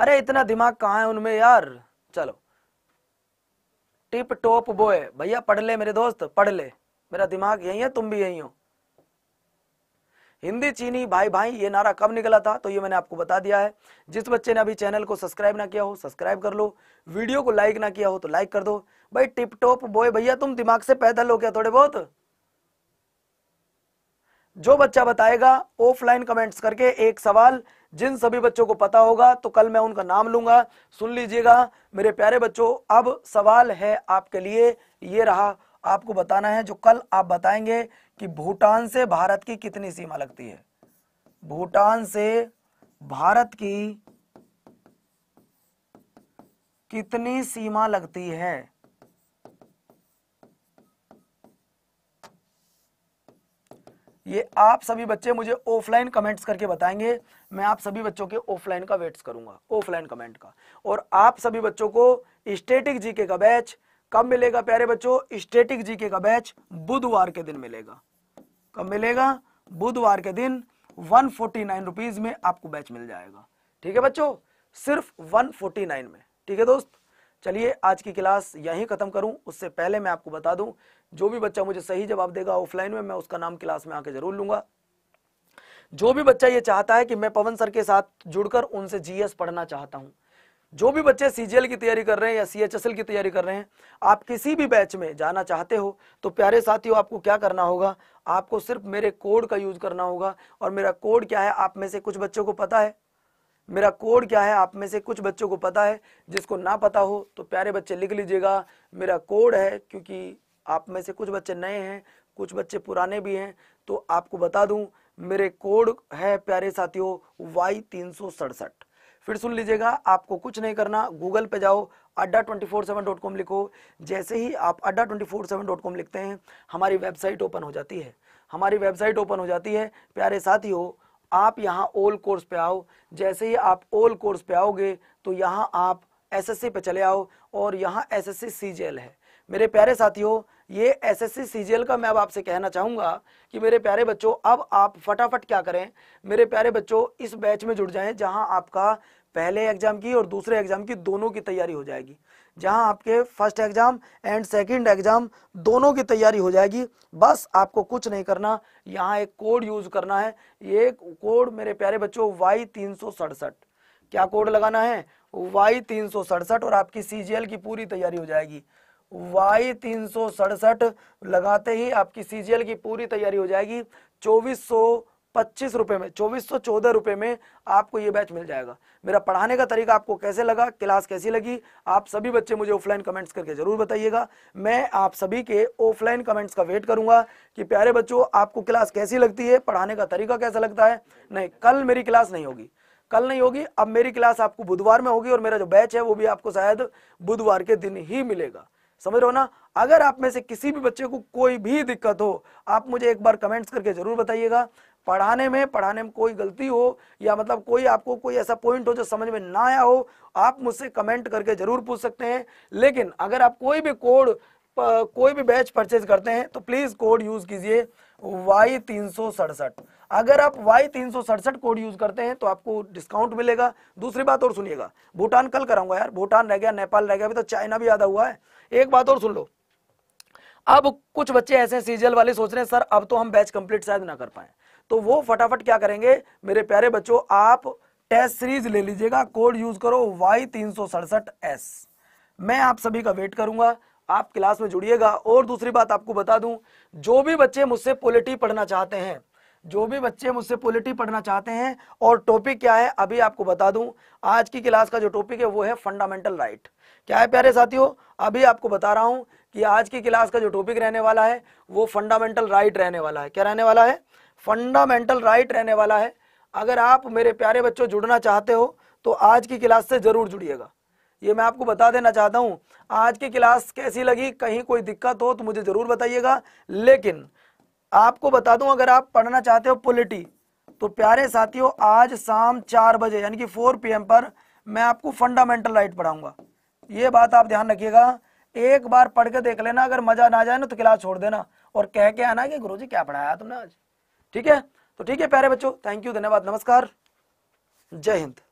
अरे इतना दिमाग कहाँ है उनमें यार चलो टिप टॉप बॉय भैया पढ़ ले मेरे दोस्त पढ़ ले मेरा दिमाग यही है तुम भी यही हो हिंदी चीनी भाई भाई ये नारा कब निकला था तो ये मैंने आपको बता दिया है जिस बच्चे ने अभी चैनल को सब्सक्राइब ना किया हो सब्सक्राइब कर लो वीडियो को लाइक ना किया हो तो लाइक कर दो भाई टिप टॉप बॉय भैया तुम दिमाग से पैदल हो क्या थोड़े बहुत जो बच्चा बताएगा ऑफलाइन कमेंट्स करके एक सवाल जिन सभी बच्चों को पता होगा तो कल मैं उनका नाम लूंगा सुन लीजिएगा मेरे प्यारे बच्चों अब सवाल है आपके लिए ये रहा आपको बताना है जो कल आप बताएंगे कि भूटान से भारत की कितनी सीमा लगती है भूटान से भारत की कितनी सीमा लगती है ये आप सभी बच्चे मुझे ऑफलाइन कमेंट्स करके बताएंगे मैं आप सभी बच्चों के ऑफलाइन का वेट्स करूंगा ऑफलाइन कमेंट का और आप सभी बच्चों को स्टेटिक जीके का बैच कब मिलेगा प्यारे बच्चों स्टेटिक जीके का बैच बुधवार के दिन मिलेगा कब मिलेगा बुधवार के दिन वन फोर्टी नाइन रुपीज में आपको बैच मिल जाएगा ठीक है बच्चों सिर्फ वन फोर्टी नाइन में ठीक है दोस्त चलिए आज की क्लास यहीं ख़त्म करूं उससे पहले मैं आपको बता दूं जो भी बच्चा मुझे सही जवाब देगा ऑफलाइन में मैं उसका नाम क्लास में आके जरूर लूंगा जो भी बच्चा ये चाहता है कि मैं पवन सर के साथ जुड़कर उनसे जीएस पढ़ना चाहता हूं जो भी बच्चे सी की तैयारी कर रहे हैं या सी की तैयारी कर रहे हैं आप किसी भी बैच में जाना चाहते हो तो प्यारे साथियों आपको क्या करना होगा आपको सिर्फ मेरे कोड का यूज करना होगा और मेरा कोड क्या है आप में से कुछ बच्चों को पता है मेरा कोड क्या है आप में से कुछ बच्चों को पता है जिसको ना पता हो तो प्यारे बच्चे लिख लीजिएगा मेरा कोड है क्योंकि आप में से कुछ बच्चे नए हैं कुछ बच्चे पुराने भी हैं तो आपको बता दूं मेरे कोड है प्यारे साथियों वाई तीन सौ सड़सठ फिर सुन लीजिएगा आपको कुछ नहीं करना गूगल पे जाओ Adda twenty four seven dot com लिखो जैसे ही आप Adda twenty four seven dot com लिखते हैं हमारी वेबसाइट ओपन हो जाती है हमारी वेबसाइट ओपन हो जाती है प्यारे साथियों आप यहाँ ओल कोर्स पे आओ जैसे ही आप ओल कोर्स पे आओगे तो यहाँ आप एसएससी पे चले आओ और यहाँ एसएससी सीजीएल है मेरे प्यारे साथियों ये एसएससी सीजीएल का मैं अब आपसे कहना चाहूँगा कि मेरे प्यारे बच्चों अब आप फटाफट क्या करें मेरे प्यारे बच्चों इस बैच में जुड़ जाएं जहाँ आपका पहले एग्जाम की और दूसरे एग्जाम की दोनों की तैयारी हो जाएगी जहां आपके first exam and second exam दोनों की तैयारी हो जाएगी बस आपको कुछ नहीं करना यहाँ एक कोड यूज करना है ये कोड मेरे प्यारे बच्चों वाई तीन क्या कोड लगाना है वाई तीन और आपकी सी की पूरी तैयारी हो जाएगी वाई तीन सौ सड़सठ लगाते ही आपकी सीजीएल की पूरी तैयारी हो जाएगी चौबीस सौ पच्चीस रुपए में चौबीस सौ चौदह रुपए में आपको ये बैच मिल जाएगा मेरा पढ़ाने का तरीका आपको कैसे लगा क्लास कैसी लगी आप सभी बच्चे मुझे ऑफलाइन कमेंट्स करके ज़रूर बताइएगा मैं आप सभी के ऑफलाइन कमेंट्स का वेट करूंगा कि प्यारे बच्चों आपको क्लास कैसी लगती है पढ़ाने का तरीका कैसा लगता है नहीं कल मेरी क्लास नहीं होगी कल नहीं होगी अब मेरी क्लास आपको बुधवार में होगी और मेरा जो बैच है वो भी आपको शायद बुधवार के दिन ही मिलेगा समझ रहे हो ना अगर आप में से किसी भी बच्चे को कोई भी दिक्कत हो आप मुझे एक बार कमेंट्स करके जरूर बताइएगा पढ़ाने में पढ़ाने में कोई गलती हो या मतलब कोई आपको कोई ऐसा पॉइंट हो जो समझ में ना आया हो आप मुझसे कमेंट करके जरूर पूछ सकते हैं लेकिन अगर आप कोई भी कोड कोई भी बैच परचेज करते हैं तो प्लीज कोड यूज कीजिए वाई तीन सौ सड़सठ अगर आप वाई तीन सौ सड़सठ कोड यूज करते हैं तो आपको डिस्काउंट मिलेगा दूसरी बात और सुनिएगा भूटान कल कराऊंगा यार भूटान रह गया नेपाल रह गया अभी तो चाइना भी आधा हुआ है एक बात और सुन लो अब कुछ बच्चे ऐसे सीजीएल वाले सोच रहे हैं सर अब तो हम बैच कंप्लीट शायद ना कर पाए तो वो फटाफट क्या करेंगे मेरे प्यारे बच्चों आप टेस्ट सीरीज ले लीजिएगा कोड यूज करो वाई तीन सड़सठ एस मैं आप सभी का वेट करूंगा आप क्लास में जुड़िएगा और दूसरी बात आपको बता दूं जो भी बच्चे मुझसे पॉलिटी पढ़ना चाहते हैं जो भी बच्चे मुझसे पॉलिटी पढ़ना चाहते हैं और टॉपिक क्या है अभी आपको बता दूं आज की क्लास का जो टॉपिक है वो है फंडामेंटल राइट क्या है प्यारे साथियों अभी आपको बता रहा हूं कि आज की क्लास का जो टॉपिक रहने वाला है वो फंडामेंटल राइट रहने वाला है क्या रहने वाला है फंडामेंटल राइट रहने वाला है अगर आप मेरे प्यारे बच्चों जुड़ना चाहते हो तो आज की क्लास से ज़रूर जुड़िएगा ये मैं आपको बता देना चाहता हूँ आज की क्लास कैसी लगी कहीं कोई दिक्कत हो तो मुझे ज़रूर बताइएगा लेकिन आपको बता दूं अगर आप पढ़ना चाहते हो पोलिटी तो प्यारे साथियों आज शाम चार बजे यानी कि फोर पी पर मैं आपको फंडामेंटल राइट पढ़ाऊंगा ये बात आप ध्यान रखिएगा एक बार पढ़ के देख लेना अगर मजा ना जाए ना तो क्लास छोड़ देना और कह के आना कि गुरु जी क्या पढ़ाया तुमने आज ठीक है तो ठीक है प्यारे बच्चों थैंक यू धन्यवाद नमस्कार जय हिंद